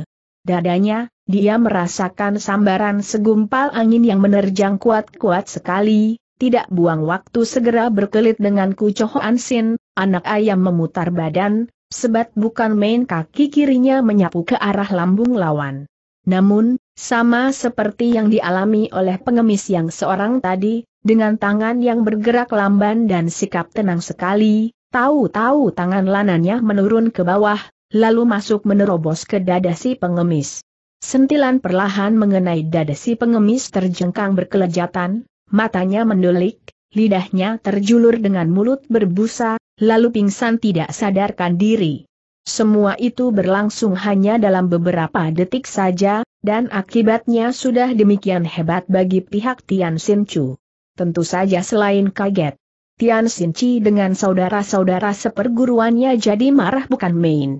dadanya, dia merasakan sambaran segumpal angin yang menerjang kuat-kuat sekali, tidak buang waktu segera berkelit dengan kucoho Ansin. anak ayam memutar badan, sebat bukan main kaki kirinya menyapu ke arah lambung lawan. Namun, sama seperti yang dialami oleh pengemis yang seorang tadi, dengan tangan yang bergerak lamban dan sikap tenang sekali, tahu-tahu tangan lanannya menurun ke bawah, lalu masuk menerobos ke dada si pengemis. Sentilan perlahan mengenai dada si pengemis terjengkang berkelejatan, matanya mendelik, lidahnya terjulur dengan mulut berbusa, lalu pingsan tidak sadarkan diri. Semua itu berlangsung hanya dalam beberapa detik saja, dan akibatnya sudah demikian hebat bagi pihak Tian Sin Chu. Tentu saja selain kaget, Tian Sin Chi dengan saudara-saudara seperguruannya jadi marah bukan main.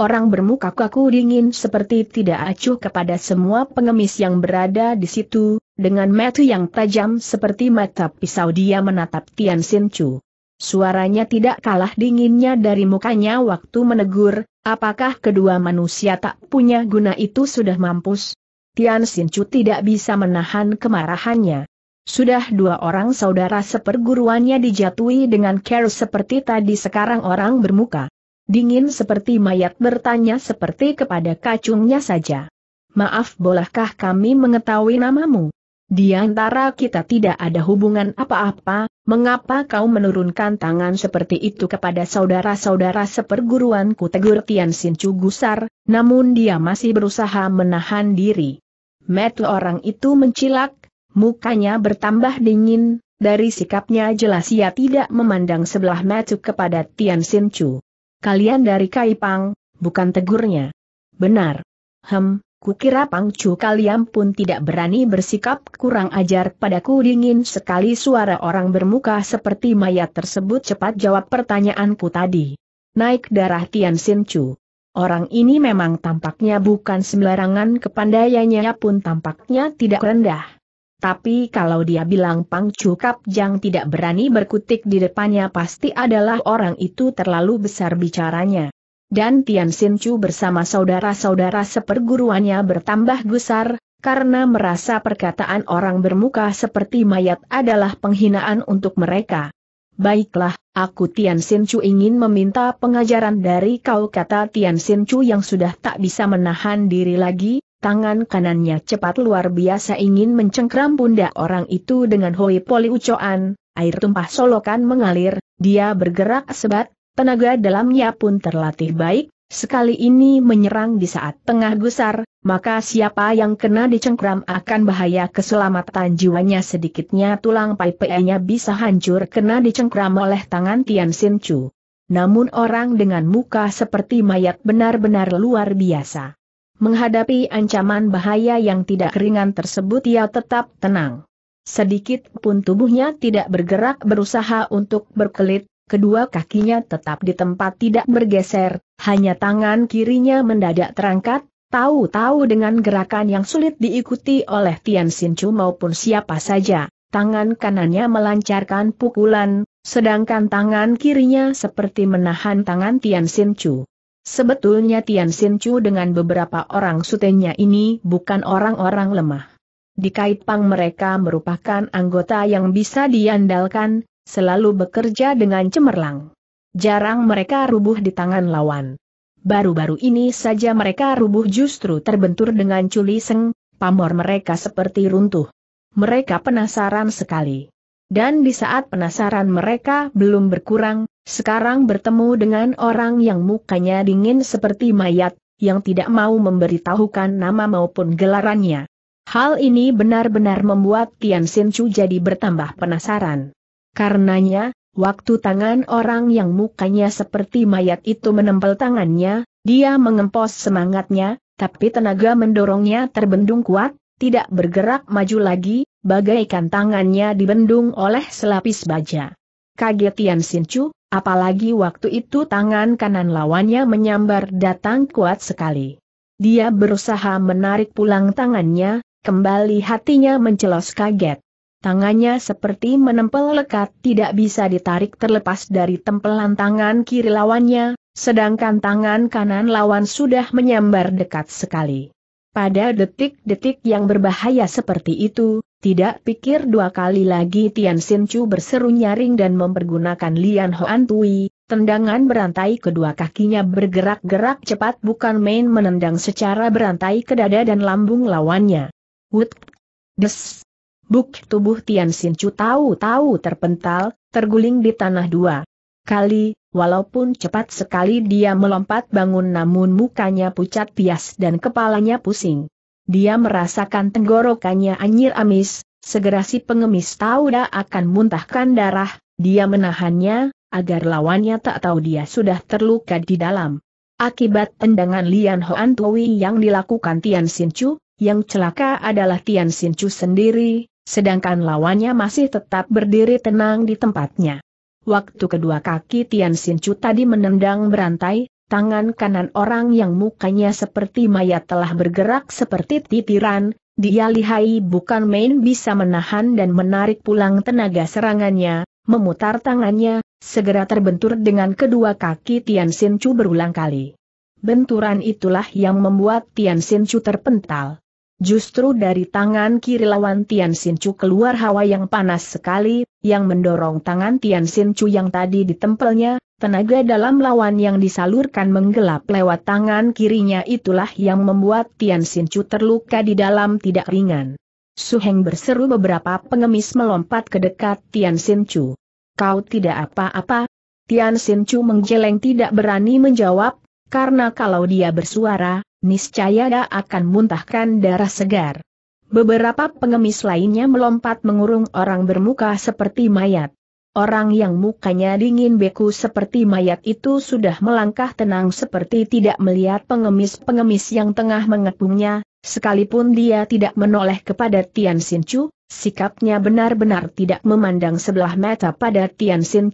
Orang bermuka kaku dingin seperti tidak acuh kepada semua pengemis yang berada di situ, dengan mata yang tajam seperti mata pisau dia menatap Tian Sin Chu. Suaranya tidak kalah dinginnya dari mukanya waktu menegur, apakah kedua manusia tak punya guna itu sudah mampus? Tian Sin Chu tidak bisa menahan kemarahannya. Sudah dua orang saudara seperguruannya dijatuhi dengan care seperti tadi sekarang orang bermuka. Dingin seperti mayat bertanya seperti kepada kacungnya saja. Maaf bolehkah kami mengetahui namamu? Di antara kita tidak ada hubungan apa-apa, mengapa kau menurunkan tangan seperti itu kepada saudara-saudara seperguruanku tegur Tian Sin gusar, namun dia masih berusaha menahan diri. Metu orang itu mencilak, mukanya bertambah dingin, dari sikapnya jelas ia tidak memandang sebelah mata kepada Tian Sin Kalian dari Kaipang, bukan tegurnya. Benar. Hem, Kukira Pangcu kalian pun tidak berani bersikap kurang ajar padaku dingin sekali suara orang bermuka seperti mayat tersebut cepat jawab pertanyaanku tadi. Naik darah Tian Sin Chu. Orang ini memang tampaknya bukan sembarangan kepandaiannya pun tampaknya tidak rendah. Tapi kalau dia bilang Pangcu Jang tidak berani berkutik di depannya pasti adalah orang itu terlalu besar bicaranya dan Tian Sin Chu bersama saudara-saudara seperguruannya bertambah gusar, karena merasa perkataan orang bermuka seperti mayat adalah penghinaan untuk mereka. Baiklah, aku Tian Sin Chu ingin meminta pengajaran dari kau kata Tian Sin Chu yang sudah tak bisa menahan diri lagi, tangan kanannya cepat luar biasa ingin mencengkram pundak orang itu dengan hoi poli ucoan, air tumpah solokan mengalir, dia bergerak sebat, Tenaga dalamnya pun terlatih baik, sekali ini menyerang di saat tengah gusar, maka siapa yang kena dicengkram akan bahaya keselamatan jiwanya sedikitnya tulang pai bisa hancur kena dicengkram oleh tangan Tian Sin Chu. Namun orang dengan muka seperti mayat benar-benar luar biasa. Menghadapi ancaman bahaya yang tidak ringan tersebut ia tetap tenang. Sedikit pun tubuhnya tidak bergerak berusaha untuk berkelit, kedua kakinya tetap di tempat tidak bergeser, hanya tangan kirinya mendadak terangkat, tahu-tahu dengan gerakan yang sulit diikuti oleh Tian Sinchu maupun siapa saja, tangan kanannya melancarkan pukulan, sedangkan tangan kirinya seperti menahan tangan Tian Sinchu. Sebetulnya Tian Sinchu dengan beberapa orang sutenya ini bukan orang-orang lemah. Di Kaipang mereka merupakan anggota yang bisa diandalkan, selalu bekerja dengan cemerlang. Jarang mereka rubuh di tangan lawan. Baru-baru ini saja mereka rubuh justru terbentur dengan culiseng, pamor mereka seperti runtuh. Mereka penasaran sekali. Dan di saat penasaran mereka belum berkurang, sekarang bertemu dengan orang yang mukanya dingin seperti mayat, yang tidak mau memberitahukan nama maupun gelarannya. Hal ini benar-benar membuat Tian Sin Chu jadi bertambah penasaran. Karenanya, waktu tangan orang yang mukanya seperti mayat itu menempel tangannya, dia mengempos semangatnya, tapi tenaga mendorongnya terbendung kuat, tidak bergerak maju lagi, bagaikan tangannya dibendung oleh selapis baja. Kaget Tian Sinchu, apalagi waktu itu tangan kanan lawannya menyambar datang kuat sekali. Dia berusaha menarik pulang tangannya, kembali hatinya mencelos kaget. Tangannya seperti menempel lekat tidak bisa ditarik terlepas dari tempelan tangan kiri lawannya, sedangkan tangan kanan lawan sudah menyambar dekat sekali. Pada detik-detik yang berbahaya seperti itu, tidak pikir dua kali lagi Tian Xin Chu berseru nyaring dan mempergunakan Lian Hoan Tui, tendangan berantai kedua kakinya bergerak-gerak cepat bukan main menendang secara berantai ke dada dan lambung lawannya. Wut! Des! Buk tubuh Tian Sinchu tahu-tahu terpental, terguling di tanah dua. Kali, walaupun cepat sekali dia melompat bangun namun mukanya pucat pias dan kepalanya pusing. Dia merasakan tenggorokannya anyir amis, segera si pengemis tahu dah akan muntahkan darah, dia menahannya, agar lawannya tak tahu dia sudah terluka di dalam. Akibat tendangan Lian Hoan Tui yang dilakukan Tian Sinchu, yang celaka adalah Tian Sinchu sendiri, sedangkan lawannya masih tetap berdiri tenang di tempatnya. Waktu kedua kaki Tian Sincu tadi menendang berantai, tangan kanan orang yang mukanya seperti mayat telah bergerak seperti titiran, dia lihai bukan main bisa menahan dan menarik pulang tenaga serangannya, memutar tangannya, segera terbentur dengan kedua kaki Tian Sincu berulang kali. Benturan itulah yang membuat Tian Sincu terpental. Justru dari tangan kiri lawan Tian Sin Chu keluar hawa yang panas sekali, yang mendorong tangan Tian Sin Chu yang tadi ditempelnya, tenaga dalam lawan yang disalurkan menggelap lewat tangan kirinya itulah yang membuat Tian Sin Chu terluka di dalam tidak ringan. Su Heng berseru beberapa pengemis melompat ke dekat Tian Sin Chu. Kau tidak apa-apa? Tian Sin Chu menggeleng tidak berani menjawab, karena kalau dia bersuara, niscaya dia akan muntahkan darah segar. Beberapa pengemis lainnya melompat mengurung orang bermuka seperti mayat. Orang yang mukanya dingin beku seperti mayat itu sudah melangkah tenang seperti tidak melihat pengemis-pengemis yang tengah mengepungnya, sekalipun dia tidak menoleh kepada Tian Sin sikapnya benar-benar tidak memandang sebelah mata pada Tian Sin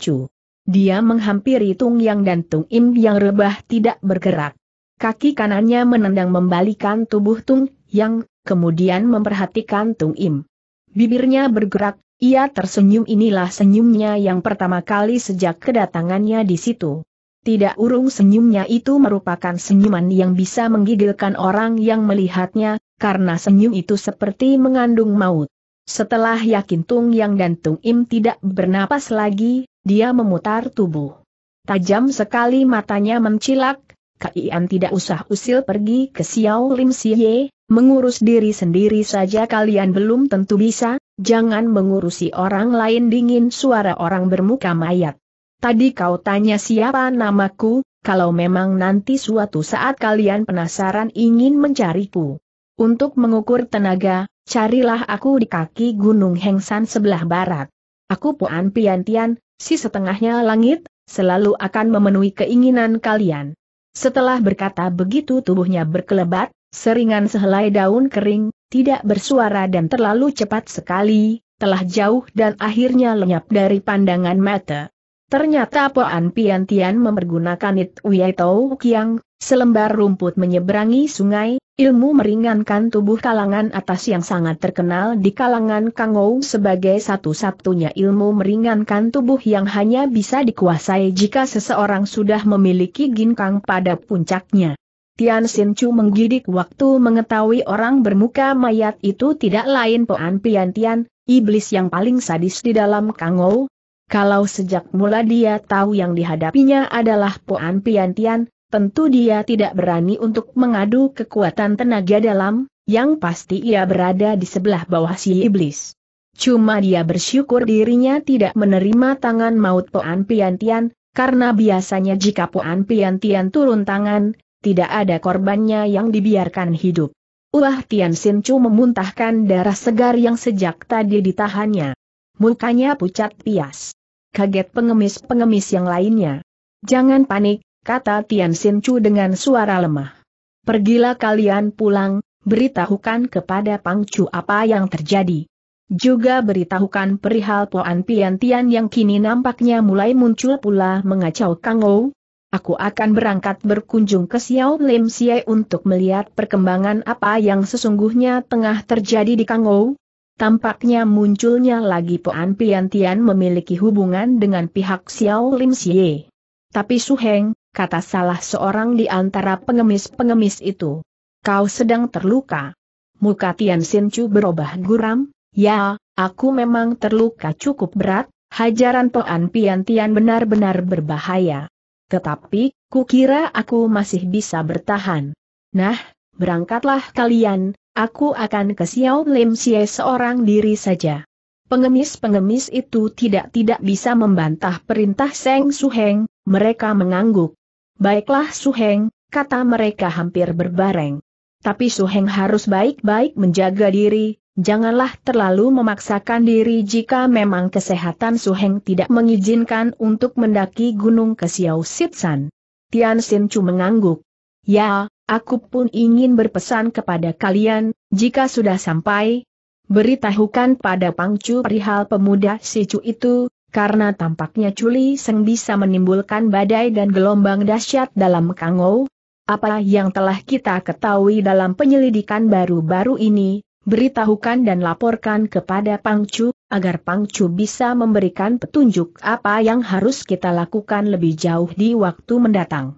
Dia menghampiri Tung Yang dan Tung Im yang rebah tidak bergerak. Kaki kanannya menendang membalikan tubuh Tung Yang, kemudian memperhatikan Tung Im. Bibirnya bergerak, ia tersenyum inilah senyumnya yang pertama kali sejak kedatangannya di situ. Tidak urung senyumnya itu merupakan senyuman yang bisa menggigilkan orang yang melihatnya, karena senyum itu seperti mengandung maut. Setelah yakin Tung Yang dan Tung Im tidak bernapas lagi, dia memutar tubuh. Tajam sekali matanya mencilak, Kian tidak usah usil pergi ke Xiao Lim Siye, mengurus diri sendiri saja kalian belum tentu bisa, jangan mengurusi orang lain dingin suara orang bermuka mayat. Tadi kau tanya siapa namaku, kalau memang nanti suatu saat kalian penasaran ingin mencariku. Untuk mengukur tenaga, carilah aku di kaki Gunung Hengsan sebelah barat. Aku Puan Piantian, si setengahnya langit, selalu akan memenuhi keinginan kalian. Setelah berkata begitu tubuhnya berkelebat, seringan sehelai daun kering, tidak bersuara dan terlalu cepat sekali, telah jauh dan akhirnya lenyap dari pandangan mata. Ternyata Poan Pian Tian mempergunakan It Wei Tau Kiang, selembar rumput menyeberangi sungai, ilmu meringankan tubuh kalangan atas yang sangat terkenal di kalangan Kangou sebagai satu-satunya ilmu meringankan tubuh yang hanya bisa dikuasai jika seseorang sudah memiliki ginkang pada puncaknya. Tian Sin Chu menggidik waktu mengetahui orang bermuka mayat itu tidak lain Poan Pian Tian, iblis yang paling sadis di dalam Kangou, kalau sejak mula dia tahu yang dihadapinya adalah Poan Piantian, tentu dia tidak berani untuk mengadu kekuatan tenaga dalam, yang pasti ia berada di sebelah bawah si iblis. Cuma dia bersyukur dirinya tidak menerima tangan maut Poan Piantian, karena biasanya jika Poan Piantian turun tangan, tidak ada korbannya yang dibiarkan hidup. Ulah Tian Sinchu memuntahkan darah segar yang sejak tadi ditahannya. Mukanya pucat pias kaget pengemis-pengemis yang lainnya. Jangan panik, kata Tian Sin Chu dengan suara lemah. Pergilah kalian pulang, beritahukan kepada Pang Chu apa yang terjadi. Juga beritahukan perihal Poan Pian Tian yang kini nampaknya mulai muncul pula mengacau Kang Ou. Aku akan berangkat berkunjung ke Xiao Lim Siai untuk melihat perkembangan apa yang sesungguhnya tengah terjadi di Kang Kangou. Tampaknya munculnya lagi Poan Piantian memiliki hubungan dengan pihak Xiao Lim Xie. Tapi Su Heng, kata salah seorang di antara pengemis-pengemis itu. Kau sedang terluka. Muka Tian Sin Chu berubah guram, ya, aku memang terluka cukup berat, hajaran Poan Piantian benar-benar berbahaya. Tetapi, kukira aku masih bisa bertahan. Nah, berangkatlah kalian, aku akan ke Xiao Lim Xie seorang diri saja. Pengemis-pengemis itu tidak-tidak bisa membantah perintah Seng Suheng, mereka mengangguk. Baiklah Suheng, kata mereka hampir berbareng. Tapi Suheng harus baik-baik menjaga diri, janganlah terlalu memaksakan diri jika memang kesehatan Suheng tidak mengizinkan untuk mendaki gunung ke Xiao Sitsan. Tian Xin Chu mengangguk. Ya, Aku pun ingin berpesan kepada kalian, jika sudah sampai, beritahukan pada Pangcu perihal pemuda si Cu itu, karena tampaknya Culi Seng bisa menimbulkan badai dan gelombang dahsyat dalam Kangou. Apa yang telah kita ketahui dalam penyelidikan baru-baru ini, beritahukan dan laporkan kepada Pangcu, agar Pangcu bisa memberikan petunjuk apa yang harus kita lakukan lebih jauh di waktu mendatang.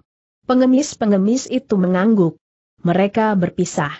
Pengemis-pengemis itu mengangguk. Mereka berpisah.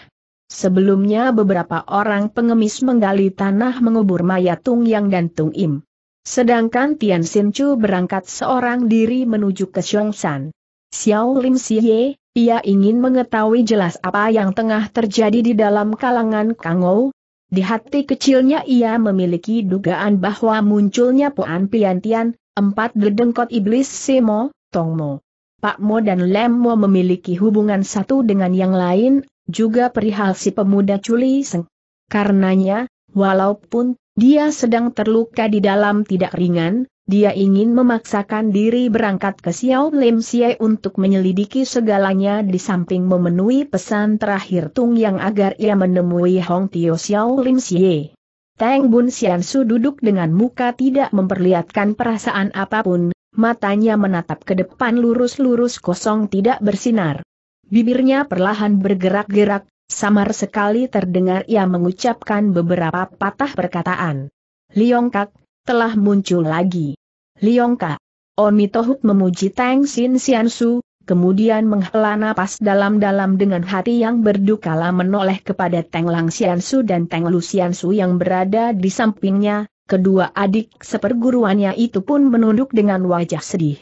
Sebelumnya beberapa orang pengemis menggali tanah mengubur mayat Tung Yang dan Tung Im. Sedangkan Tian Sin Chu berangkat seorang diri menuju ke San. Xiao Lim Siye, ia ingin mengetahui jelas apa yang tengah terjadi di dalam kalangan Kangou. Di hati kecilnya ia memiliki dugaan bahwa munculnya Puan Piantian, empat dedengkot iblis Tong Tongmo. Pak Mo dan Lem Mo memiliki hubungan satu dengan yang lain, juga perihal si pemuda Culi Seng. Karenanya, walaupun dia sedang terluka di dalam tidak ringan, dia ingin memaksakan diri berangkat ke Xiao Lim Siai untuk menyelidiki segalanya di samping memenuhi pesan terakhir Tung Yang agar ia menemui Hong Tio Xiao Lim Siai. Tang Bun Xian Su duduk dengan muka tidak memperlihatkan perasaan apapun, matanya menatap ke depan lurus-lurus kosong tidak bersinar. Bibirnya perlahan bergerak-gerak, samar sekali terdengar ia mengucapkan beberapa patah perkataan. Liongkak, telah muncul lagi. Liongkak. Omi Tohut memuji Tang Sin Siansu, kemudian menghela napas dalam-dalam dengan hati yang berdukala menoleh kepada Tang Lang Siansu dan Tang Lu Siansu yang berada di sampingnya, Kedua adik seperguruannya itu pun menunduk dengan wajah sedih.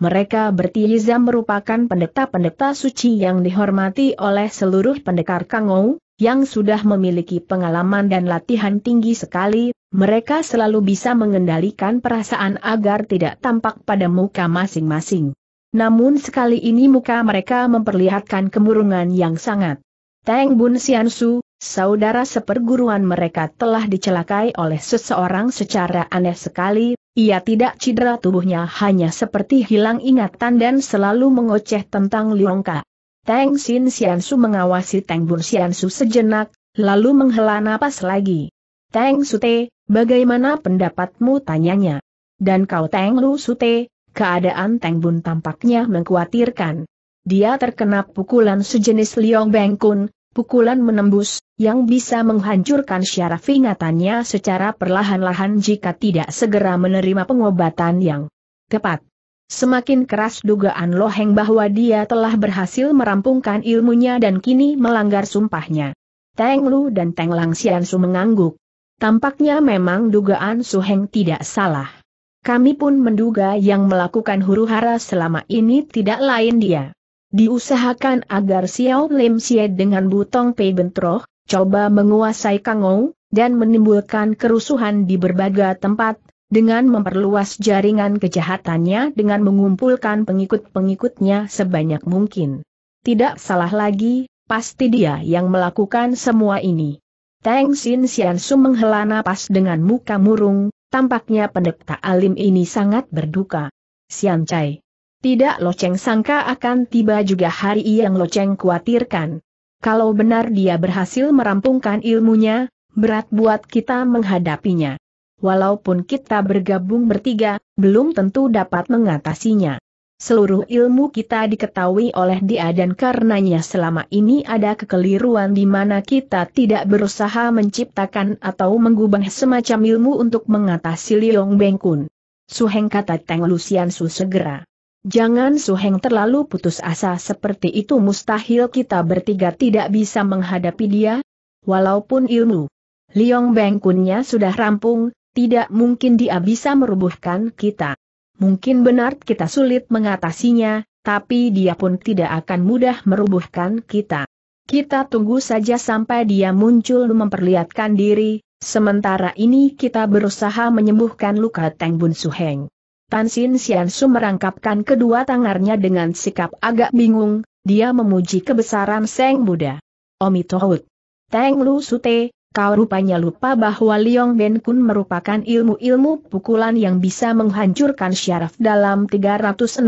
Mereka bertiga merupakan pendeta-pendeta suci yang dihormati oleh seluruh pendekar Kangou, yang sudah memiliki pengalaman dan latihan tinggi sekali, mereka selalu bisa mengendalikan perasaan agar tidak tampak pada muka masing-masing. Namun sekali ini muka mereka memperlihatkan kemurungan yang sangat. Teng Bun Siansu, saudara seperguruan mereka telah dicelakai oleh seseorang secara aneh sekali, ia tidak cedera tubuhnya hanya seperti hilang ingatan dan selalu mengoceh tentang Liongka. Tang Xin Xiansu mengawasi Tang Bun Xiansu sejenak, lalu menghela napas lagi. Tang Sute, bagaimana pendapatmu tanyanya? Dan kau Tang Lu Sute, keadaan Tang Bun tampaknya mengkhawatirkan. Dia terkena pukulan sejenis Liong Bengkun, Pukulan menembus, yang bisa menghancurkan syaraf ingatannya secara perlahan-lahan jika tidak segera menerima pengobatan yang tepat. Semakin keras dugaan Loheng bahwa dia telah berhasil merampungkan ilmunya dan kini melanggar sumpahnya. Teng Lu dan Teng Lang Xiansu mengangguk. Tampaknya memang dugaan Su Heng tidak salah. Kami pun menduga yang melakukan huru hara selama ini tidak lain dia. Diusahakan agar Xiao Lim Xie dengan Butong Pei bentroh, coba menguasai Kangou, dan menimbulkan kerusuhan di berbagai tempat, dengan memperluas jaringan kejahatannya dengan mengumpulkan pengikut-pengikutnya sebanyak mungkin. Tidak salah lagi, pasti dia yang melakukan semua ini. Tang Xin Xian Su menghela napas dengan muka murung, tampaknya pendeta alim ini sangat berduka. Xian Chai tidak Loceng sangka akan tiba juga hari yang Loceng khawatirkan. Kalau benar dia berhasil merampungkan ilmunya, berat buat kita menghadapinya. Walaupun kita bergabung bertiga, belum tentu dapat mengatasinya. Seluruh ilmu kita diketahui oleh dia dan karenanya selama ini ada kekeliruan di mana kita tidak berusaha menciptakan atau menggubah semacam ilmu untuk mengatasi Liong Bengkun. Suheng kata Teng Lusian Su segera. Jangan Su Heng terlalu putus asa seperti itu mustahil kita bertiga tidak bisa menghadapi dia, walaupun ilmu Liong Bengkunnya sudah rampung, tidak mungkin dia bisa merubuhkan kita. Mungkin benar kita sulit mengatasinya, tapi dia pun tidak akan mudah merubuhkan kita. Kita tunggu saja sampai dia muncul memperlihatkan diri, sementara ini kita berusaha menyembuhkan luka Teng Bun Heng. Tan Sin Su merangkapkan kedua tangannya dengan sikap agak bingung, dia memuji kebesaran Seng Buddha. Omitohut. Teng Lu Sute, kau rupanya lupa bahwa Liong Ben Kun merupakan ilmu-ilmu pukulan yang bisa menghancurkan syaraf dalam 365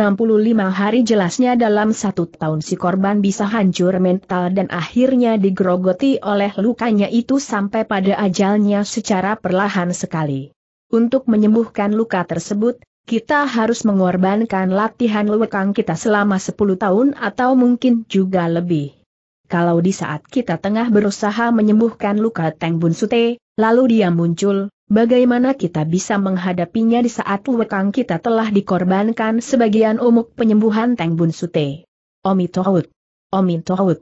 hari jelasnya dalam satu tahun si korban bisa hancur mental dan akhirnya digerogoti oleh lukanya itu sampai pada ajalnya secara perlahan sekali. Untuk menyembuhkan luka tersebut, kita harus mengorbankan latihan lewekang kita selama 10 tahun atau mungkin juga lebih. Kalau di saat kita tengah berusaha menyembuhkan luka Teng Bun Sute, lalu dia muncul, bagaimana kita bisa menghadapinya di saat lewekang kita telah dikorbankan sebagian umuk penyembuhan Teng Bun Sute? Omi Tohut. Omi Tohut.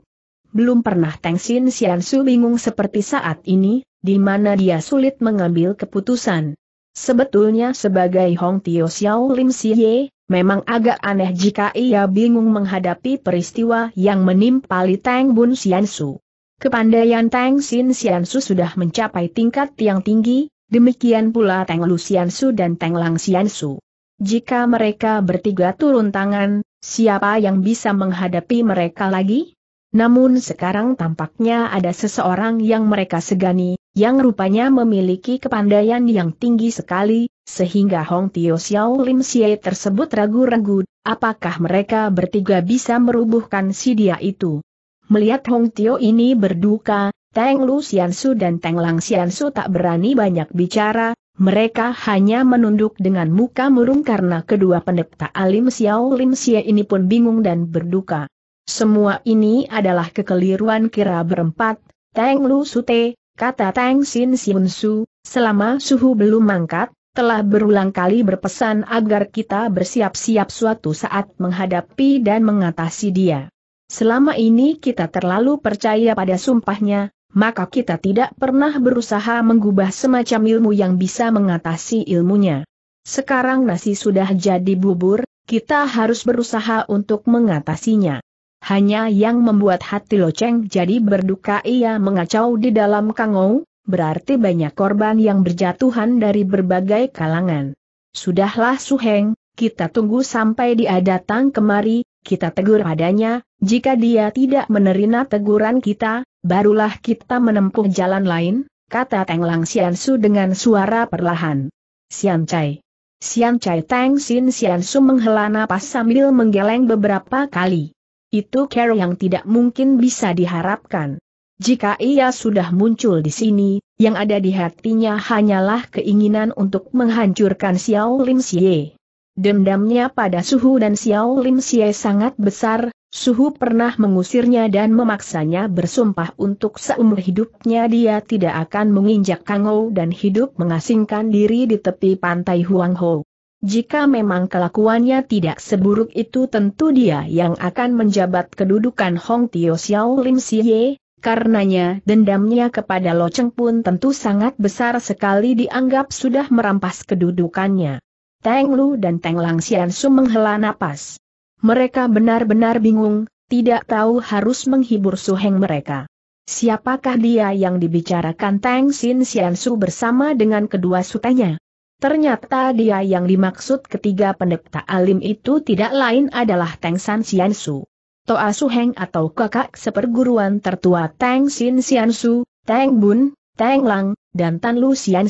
Belum pernah Teng Sin Su bingung seperti saat ini, di mana dia sulit mengambil keputusan. Sebetulnya sebagai Hong Tio Xiao Lim Si Ye, memang agak aneh jika ia bingung menghadapi peristiwa yang menimpa Li Tang Bun Xiansu. Kepandaian Tang Sin Su sudah mencapai tingkat yang tinggi, demikian pula Tang Lu Su dan Tang Lang Su. Jika mereka bertiga turun tangan, siapa yang bisa menghadapi mereka lagi? Namun sekarang tampaknya ada seseorang yang mereka segani, yang rupanya memiliki kepandaian yang tinggi sekali, sehingga Hong Tio Xiao Lim Xie tersebut ragu-ragu, apakah mereka bertiga bisa merubuhkan si dia itu. Melihat Hong Tio ini berduka, Teng Lu Xiansu dan Teng Lang Xiansu tak berani banyak bicara, mereka hanya menunduk dengan muka murung karena kedua pendeta Alim Xiao Lim Xie ini pun bingung dan berduka. Semua ini adalah kekeliruan kira berempat, Teng Lu Sute, kata Tang Sin Siun Su, selama suhu belum mangkat, telah berulang kali berpesan agar kita bersiap-siap suatu saat menghadapi dan mengatasi dia. Selama ini kita terlalu percaya pada sumpahnya, maka kita tidak pernah berusaha menggubah semacam ilmu yang bisa mengatasi ilmunya. Sekarang nasi sudah jadi bubur, kita harus berusaha untuk mengatasinya. Hanya yang membuat hati Loceng jadi berduka ia mengacau di dalam kangou, berarti banyak korban yang berjatuhan dari berbagai kalangan. Sudahlah Suheng, kita tunggu sampai dia datang kemari, kita tegur adanya, jika dia tidak menerima teguran kita, barulah kita menempuh jalan lain, kata Teng Lang Sian Su dengan suara perlahan. Sian Chai. Sian Chai Teng Sin Sian Su menghela napas sambil menggeleng beberapa kali. Itu care yang tidak mungkin bisa diharapkan. Jika ia sudah muncul di sini, yang ada di hatinya hanyalah keinginan untuk menghancurkan Xiao Lim Xie. Dendamnya pada Suhu dan Xiao Lim Xie sangat besar, Suhu pernah mengusirnya dan memaksanya bersumpah untuk seumur hidupnya dia tidak akan menginjak Kangou dan hidup mengasingkan diri di tepi pantai Huangho. Jika memang kelakuannya tidak seburuk itu tentu dia yang akan menjabat kedudukan Hong Tio Xiao Lim Siye, karenanya dendamnya kepada Lo Cheng pun tentu sangat besar sekali dianggap sudah merampas kedudukannya. Teng Lu dan Teng Lang Sian Su menghela napas. Mereka benar-benar bingung, tidak tahu harus menghibur Su Heng mereka. Siapakah dia yang dibicarakan Teng Sin Sian Su bersama dengan kedua sutanya? Ternyata dia yang dimaksud ketiga pendeta alim itu tidak lain adalah Tang San Xian Su. Toa Su atau kakak seperguruan tertua Tang Sin Xian Su, Teng Bun, Tang Lang, dan Tan Lu Xian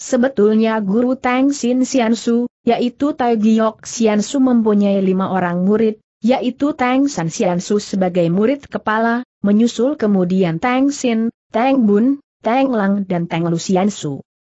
Sebetulnya guru Tang Sin Xian yaitu Tai Giok Xian mempunyai lima orang murid, yaitu Tang San Xian sebagai murid kepala, menyusul kemudian Tang Xin, Tang Bun, Tang Lang dan Tang Lu Xian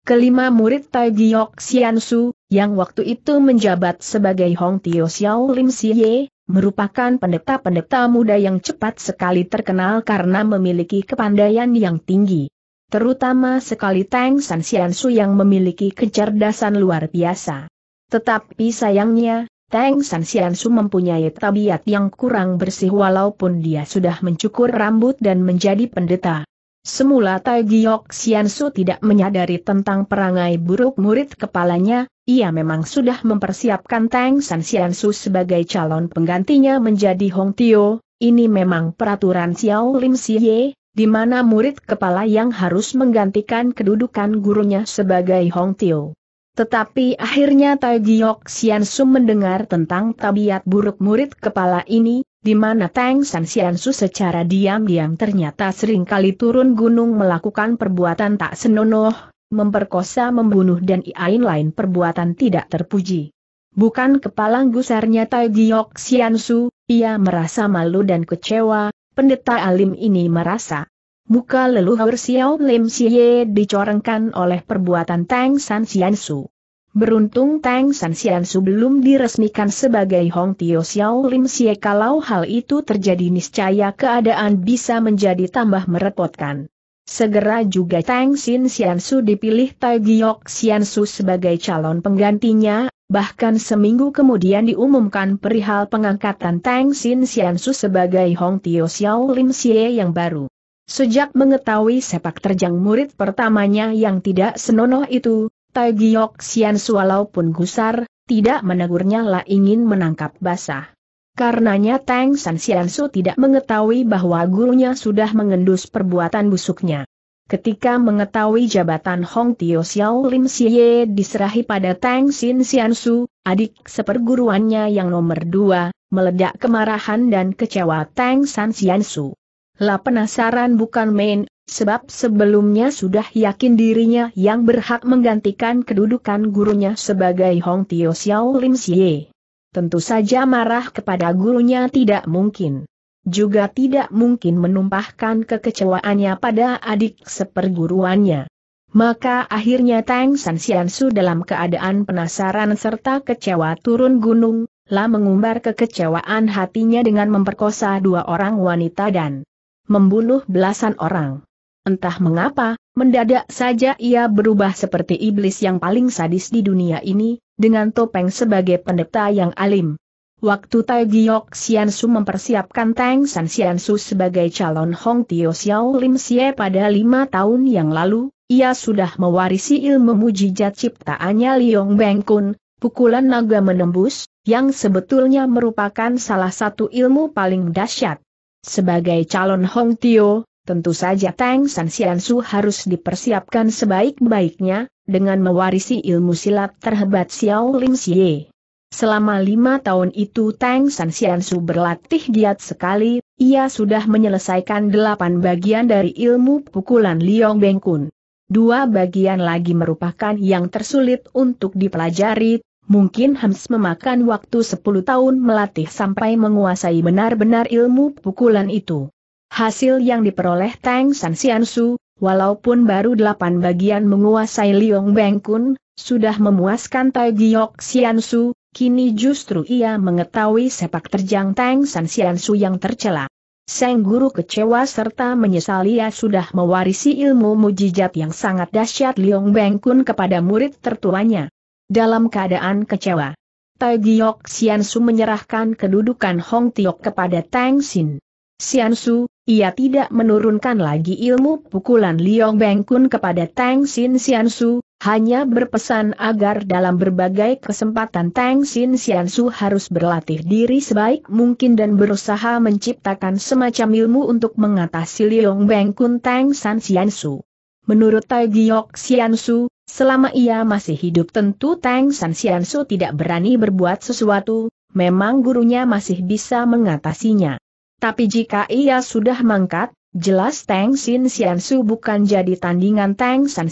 Kelima murid Tai Giok Xiansu, yang waktu itu menjabat sebagai Hong Tio Xiao Lim Siye, merupakan pendeta-pendeta muda yang cepat sekali terkenal karena memiliki kepandaian yang tinggi. Terutama sekali Tang San Xiansu yang memiliki kecerdasan luar biasa. Tetapi sayangnya, Tang San Xiansu mempunyai tabiat yang kurang bersih walaupun dia sudah mencukur rambut dan menjadi pendeta. Semula Tai Giok Xiansu tidak menyadari tentang perangai buruk murid kepalanya, ia memang sudah mempersiapkan Tang San Xiansu sebagai calon penggantinya menjadi Hong Tio, ini memang peraturan Xiao Lim Ye, di mana murid kepala yang harus menggantikan kedudukan gurunya sebagai Hong Tio. Tetapi akhirnya Tai Giok Xiansu mendengar tentang tabiat buruk murid kepala ini, di mana Tang San Xiansu secara diam-diam ternyata sering kali turun gunung melakukan perbuatan tak senonoh, memperkosa membunuh dan lain-lain perbuatan tidak terpuji. Bukan kepala gusarnya Tai Giok Xiansu, ia merasa malu dan kecewa, pendeta alim ini merasa. Muka leluhur Xiao Lim Xie dicorengkan oleh perbuatan Tang San Xiansu. Beruntung Tang San Xian belum diresmikan sebagai Hong Tio Xiao Lim Sie kalau hal itu terjadi niscaya keadaan bisa menjadi tambah merepotkan. Segera juga Tang Xin Xian Su dipilih Tai Giok Xian Su sebagai calon penggantinya, bahkan seminggu kemudian diumumkan perihal pengangkatan Tang Xin Xian Su sebagai Hong Tio Xiao Lim Sie yang baru. Sejak mengetahui sepak terjang murid pertamanya yang tidak senonoh itu, Tai Giok Xians walaupun gusar, tidak menegurnya lah ingin menangkap basah. Karenanya Tang San Xiansu tidak mengetahui bahwa gurunya sudah mengendus perbuatan busuknya. Ketika mengetahui jabatan Hong Tio Xiao Lim Xie diserahi pada Tang Sin Xiansu, adik seperguruannya yang nomor dua, meledak kemarahan dan kecewa Tang San Xiansu. Lah penasaran bukan main, sebab sebelumnya sudah yakin dirinya yang berhak menggantikan kedudukan gurunya sebagai Hong Tio Xiao Lim Xie. Tentu saja marah kepada gurunya tidak mungkin. Juga tidak mungkin menumpahkan kekecewaannya pada adik seperguruannya. Maka akhirnya Tang San Xiansu dalam keadaan penasaran serta kecewa turun gunung, lah mengumbar kekecewaan hatinya dengan memperkosa dua orang wanita dan membunuh belasan orang. Entah mengapa, mendadak saja ia berubah seperti iblis yang paling sadis di dunia ini, dengan topeng sebagai pendeta yang alim. Waktu Tai Giok Su mempersiapkan Tang San Su sebagai calon Hong Tio Xiao Lim Xie pada lima tahun yang lalu, ia sudah mewarisi ilmu mujizat ciptaannya Liong Beng Kun, pukulan naga menembus, yang sebetulnya merupakan salah satu ilmu paling dahsyat. Sebagai calon Hong Tio, Tentu saja Tang San Xiansu harus dipersiapkan sebaik-baiknya, dengan mewarisi ilmu silat terhebat Xiao Lim Xie. Selama lima tahun itu Tang San Xiansu berlatih giat sekali, ia sudah menyelesaikan delapan bagian dari ilmu pukulan Liong Bengkun. Dua bagian lagi merupakan yang tersulit untuk dipelajari, mungkin Hams memakan waktu sepuluh tahun melatih sampai menguasai benar-benar ilmu pukulan itu. Hasil yang diperoleh Tang San Xiansu, walaupun baru delapan bagian menguasai Liong Bengkun, sudah memuaskan Tai Giok Xiansu, kini justru ia mengetahui sepak terjang Tang San Xiansu yang tercela. Sang guru kecewa serta menyesal ia sudah mewarisi ilmu mujizat yang sangat dahsyat Liong Bengkun kepada murid tertuanya. Dalam keadaan kecewa, Tai Giok Xiansu menyerahkan kedudukan Hong Tiok kepada Tang Xin. Xiansu, ia tidak menurunkan lagi ilmu pukulan Liong Beng kepada Tang Xin Xian Su, hanya berpesan agar dalam berbagai kesempatan Tang Xin Xian Su harus berlatih diri sebaik mungkin dan berusaha menciptakan semacam ilmu untuk mengatasi Liong Beng Tang San Xian Su. Menurut Tai Giok Xian Su, selama ia masih hidup tentu Tang San Xian Su tidak berani berbuat sesuatu, memang gurunya masih bisa mengatasinya. Tapi jika ia sudah mangkat, jelas Tang Sin Xiansu bukan jadi tandingan Tang San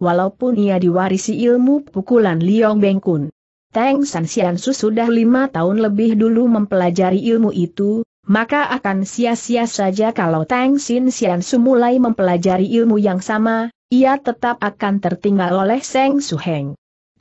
walaupun ia diwarisi ilmu pukulan Liong Bengkun. Tang San sudah lima tahun lebih dulu mempelajari ilmu itu, maka akan sia-sia saja kalau Tang Sin Xiansu mulai mempelajari ilmu yang sama, ia tetap akan tertinggal oleh Seng Su Heng.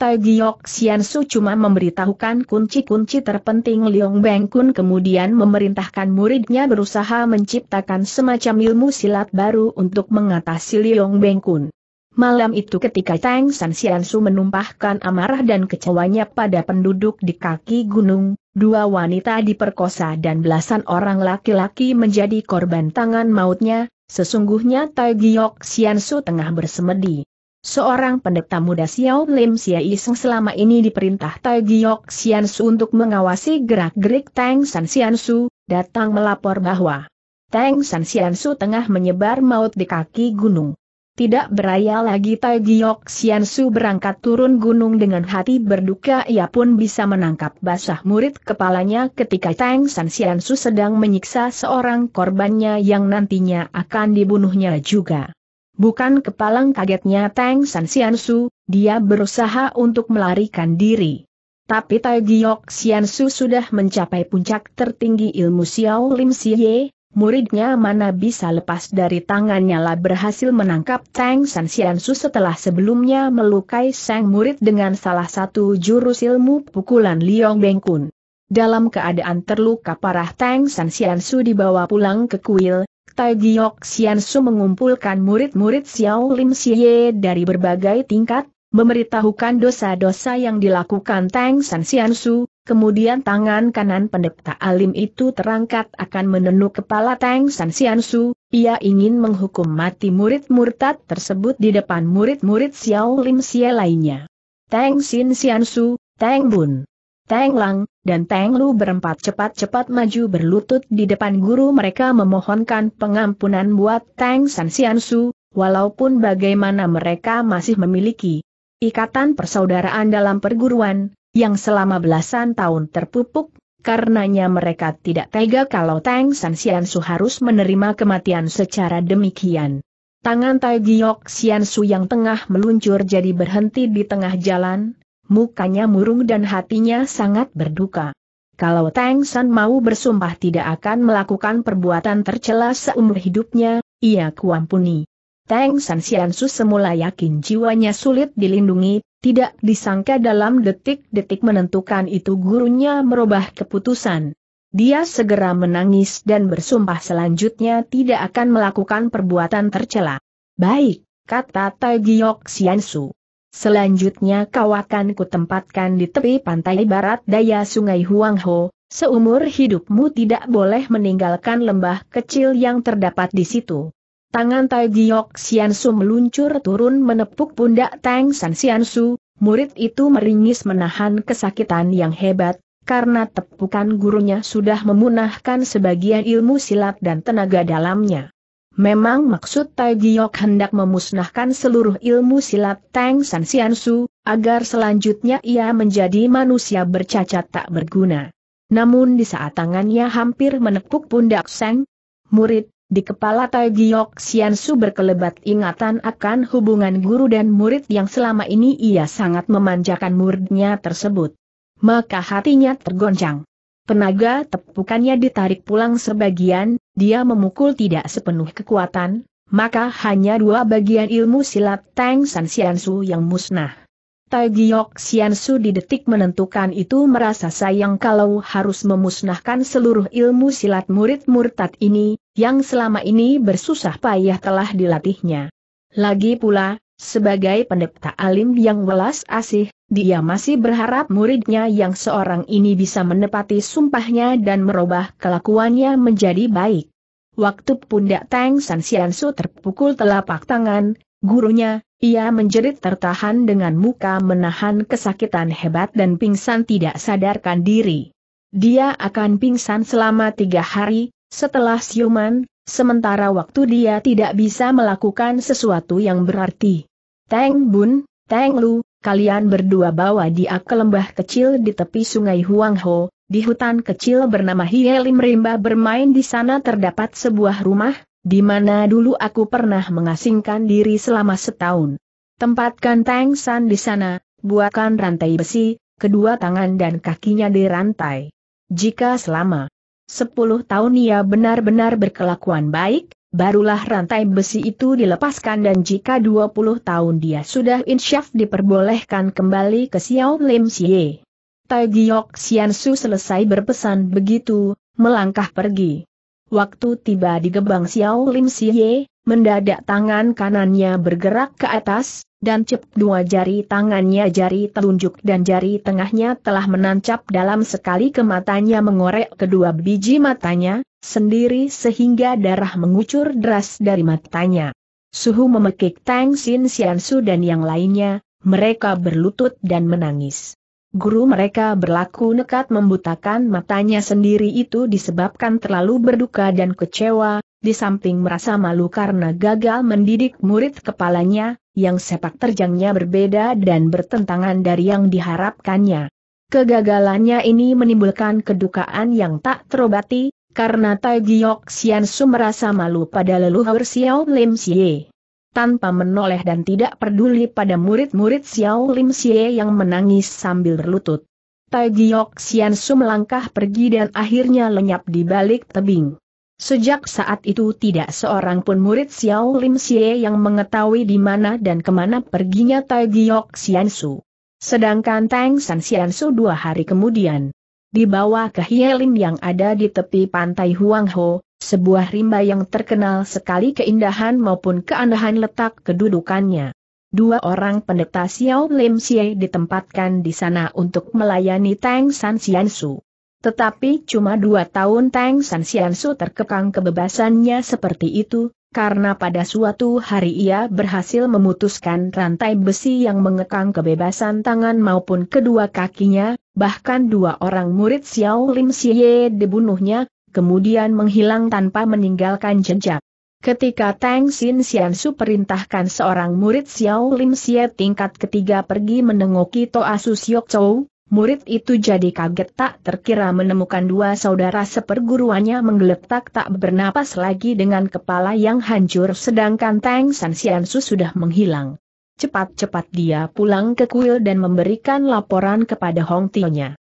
Tai Giok Xian Su cuma memberitahukan kunci-kunci terpenting Liong Beng Kun kemudian memerintahkan muridnya berusaha menciptakan semacam ilmu silat baru untuk mengatasi Liong Beng Kun. Malam itu ketika Tang San Xian Su menumpahkan amarah dan kecewanya pada penduduk di kaki gunung, dua wanita diperkosa dan belasan orang laki-laki menjadi korban tangan mautnya, sesungguhnya Tai Giok Xian Su tengah bersemedi. Seorang pendeta muda Xiao Lim Xia Iseng selama ini diperintah Tai Giok Xiansu untuk mengawasi gerak-gerik Tang San Xiansu, datang melapor bahwa Tang San Xiansu tengah menyebar maut di kaki gunung. Tidak beraya lagi Tai Giok Xiansu berangkat turun gunung dengan hati berduka ia pun bisa menangkap basah murid kepalanya ketika Tang San Xiansu sedang menyiksa seorang korbannya yang nantinya akan dibunuhnya juga. Bukan kepalang kagetnya Tang San Xiansu, dia berusaha untuk melarikan diri. Tapi Tai Giok Xiansu sudah mencapai puncak tertinggi ilmu Xiao Lim Siye, muridnya mana bisa lepas dari tangannya lah berhasil menangkap Tang San Xiansu setelah sebelumnya melukai sang murid dengan salah satu jurus ilmu pukulan Liong Bengkun. Dalam keadaan terluka parah Tang San Xiansu dibawa pulang ke kuil, Tai Giok Su mengumpulkan murid-murid Xiao Lim Xie dari berbagai tingkat, memberitahukan dosa-dosa yang dilakukan Tang San Su. kemudian tangan kanan pendeta alim itu terangkat akan menenuk kepala Tang San Su. ia ingin menghukum mati murid murtad tersebut di depan murid-murid Xiao Lim Xie lainnya. Tang Xin Su, Tang Bun. Teng Lang, dan Teng Lu berempat cepat-cepat maju berlutut di depan guru mereka memohonkan pengampunan buat Teng San Sian Su, walaupun bagaimana mereka masih memiliki ikatan persaudaraan dalam perguruan, yang selama belasan tahun terpupuk, karenanya mereka tidak tega kalau Teng San Sian Su harus menerima kematian secara demikian. Tangan Tai Giok Su yang tengah meluncur jadi berhenti di tengah jalan, mukanya murung dan hatinya sangat berduka. Kalau Tang San mau bersumpah tidak akan melakukan perbuatan tercela seumur hidupnya, ia kuampuni. Tang San Xiansu semula yakin jiwanya sulit dilindungi, tidak disangka dalam detik-detik menentukan itu gurunya merubah keputusan. Dia segera menangis dan bersumpah selanjutnya tidak akan melakukan perbuatan tercela. Baik, kata Tai Giok Xiansu. Selanjutnya kau akan kutempatkan di tepi pantai barat daya sungai Huangho, seumur hidupmu tidak boleh meninggalkan lembah kecil yang terdapat di situ. Tangan Tai Giok Xiansu meluncur turun menepuk pundak Tang San Xiansu, murid itu meringis menahan kesakitan yang hebat, karena tepukan gurunya sudah memunahkan sebagian ilmu silat dan tenaga dalamnya. Memang maksud Tai Giok hendak memusnahkan seluruh ilmu silat Tang San Sian agar selanjutnya ia menjadi manusia bercacat tak berguna. Namun di saat tangannya hampir menepuk pundak Seng, murid, di kepala Tai Giok Sian berkelebat ingatan akan hubungan guru dan murid yang selama ini ia sangat memanjakan muridnya tersebut. Maka hatinya tergoncang. Penaga tepukannya ditarik pulang sebagian, dia memukul tidak sepenuh kekuatan, maka hanya dua bagian ilmu silat Tang San Xiansu yang musnah. Tai Giok Xiansu di detik menentukan itu merasa sayang kalau harus memusnahkan seluruh ilmu silat murid murtad ini, yang selama ini bersusah payah telah dilatihnya. Lagi pula, sebagai pendeta alim yang welas asih, dia masih berharap muridnya yang seorang ini bisa menepati sumpahnya dan merubah kelakuannya menjadi baik. Waktu pundak Tang San Xiansu terpukul telapak tangan, gurunya, ia menjerit tertahan dengan muka menahan kesakitan hebat dan pingsan tidak sadarkan diri. Dia akan pingsan selama tiga hari, setelah siuman, sementara waktu dia tidak bisa melakukan sesuatu yang berarti. Tang Bun, Tang Lu, kalian berdua bawa dia ke lembah kecil di tepi sungai Huangho, di hutan kecil bernama Hielim Rimba bermain di sana terdapat sebuah rumah, di mana dulu aku pernah mengasingkan diri selama setahun. Tempatkan Tang San di sana, buatkan rantai besi, kedua tangan dan kakinya dirantai. Jika selama sepuluh tahun ia benar-benar berkelakuan baik, barulah rantai besi itu dilepaskan dan jika dua puluh tahun dia sudah insyaf diperbolehkan kembali ke Xiao Lim Xie. Tai Giok Xiansu selesai berpesan begitu, melangkah pergi. Waktu tiba di gebang Xiao Lim Siye, mendadak tangan kanannya bergerak ke atas, dan cep dua jari tangannya jari telunjuk dan jari tengahnya telah menancap dalam sekali ke matanya mengorek kedua biji matanya, sendiri sehingga darah mengucur deras dari matanya. Suhu memekik Tang Sin Xiansu dan yang lainnya, mereka berlutut dan menangis guru mereka berlaku nekat membutakan matanya sendiri itu disebabkan terlalu berduka dan kecewa, di samping merasa malu karena gagal mendidik murid kepalanya, yang sepak terjangnya berbeda dan bertentangan dari yang diharapkannya. Kegagalannya ini menimbulkan kedukaan yang tak terobati, karena Tai Giok Xian Su merasa malu pada leluhur Xiao Lim Xie tanpa menoleh dan tidak peduli pada murid-murid Xiao Lim Xie yang menangis sambil berlutut. Tai Giok Xian Su melangkah pergi dan akhirnya lenyap di balik tebing. Sejak saat itu tidak seorang pun murid Xiao Lim Xie yang mengetahui di mana dan kemana perginya Tai Giok Xian Su. Sedangkan Tang San Xian Su dua hari kemudian dibawa ke hieling yang ada di tepi pantai Huangho, sebuah rimba yang terkenal sekali keindahan maupun keandahan letak kedudukannya. Dua orang pendeta Xiao Lim Xie ditempatkan di sana untuk melayani Tang San Xiansu. Tetapi cuma dua tahun Tang San Xiansu terkekang kebebasannya seperti itu, karena pada suatu hari ia berhasil memutuskan rantai besi yang mengekang kebebasan tangan maupun kedua kakinya, bahkan dua orang murid Xiao Lim Xie dibunuhnya, kemudian menghilang tanpa meninggalkan jejak. Ketika Tang Xin Xian Su perintahkan seorang murid Xiao Lim Xie tingkat ketiga pergi menengoki Toa Su Siok Chou, murid itu jadi kaget tak terkira menemukan dua saudara seperguruannya menggeletak tak bernapas lagi dengan kepala yang hancur sedangkan Tang San Xian Su sudah menghilang. Cepat-cepat dia pulang ke kuil dan memberikan laporan kepada Hong Tionya.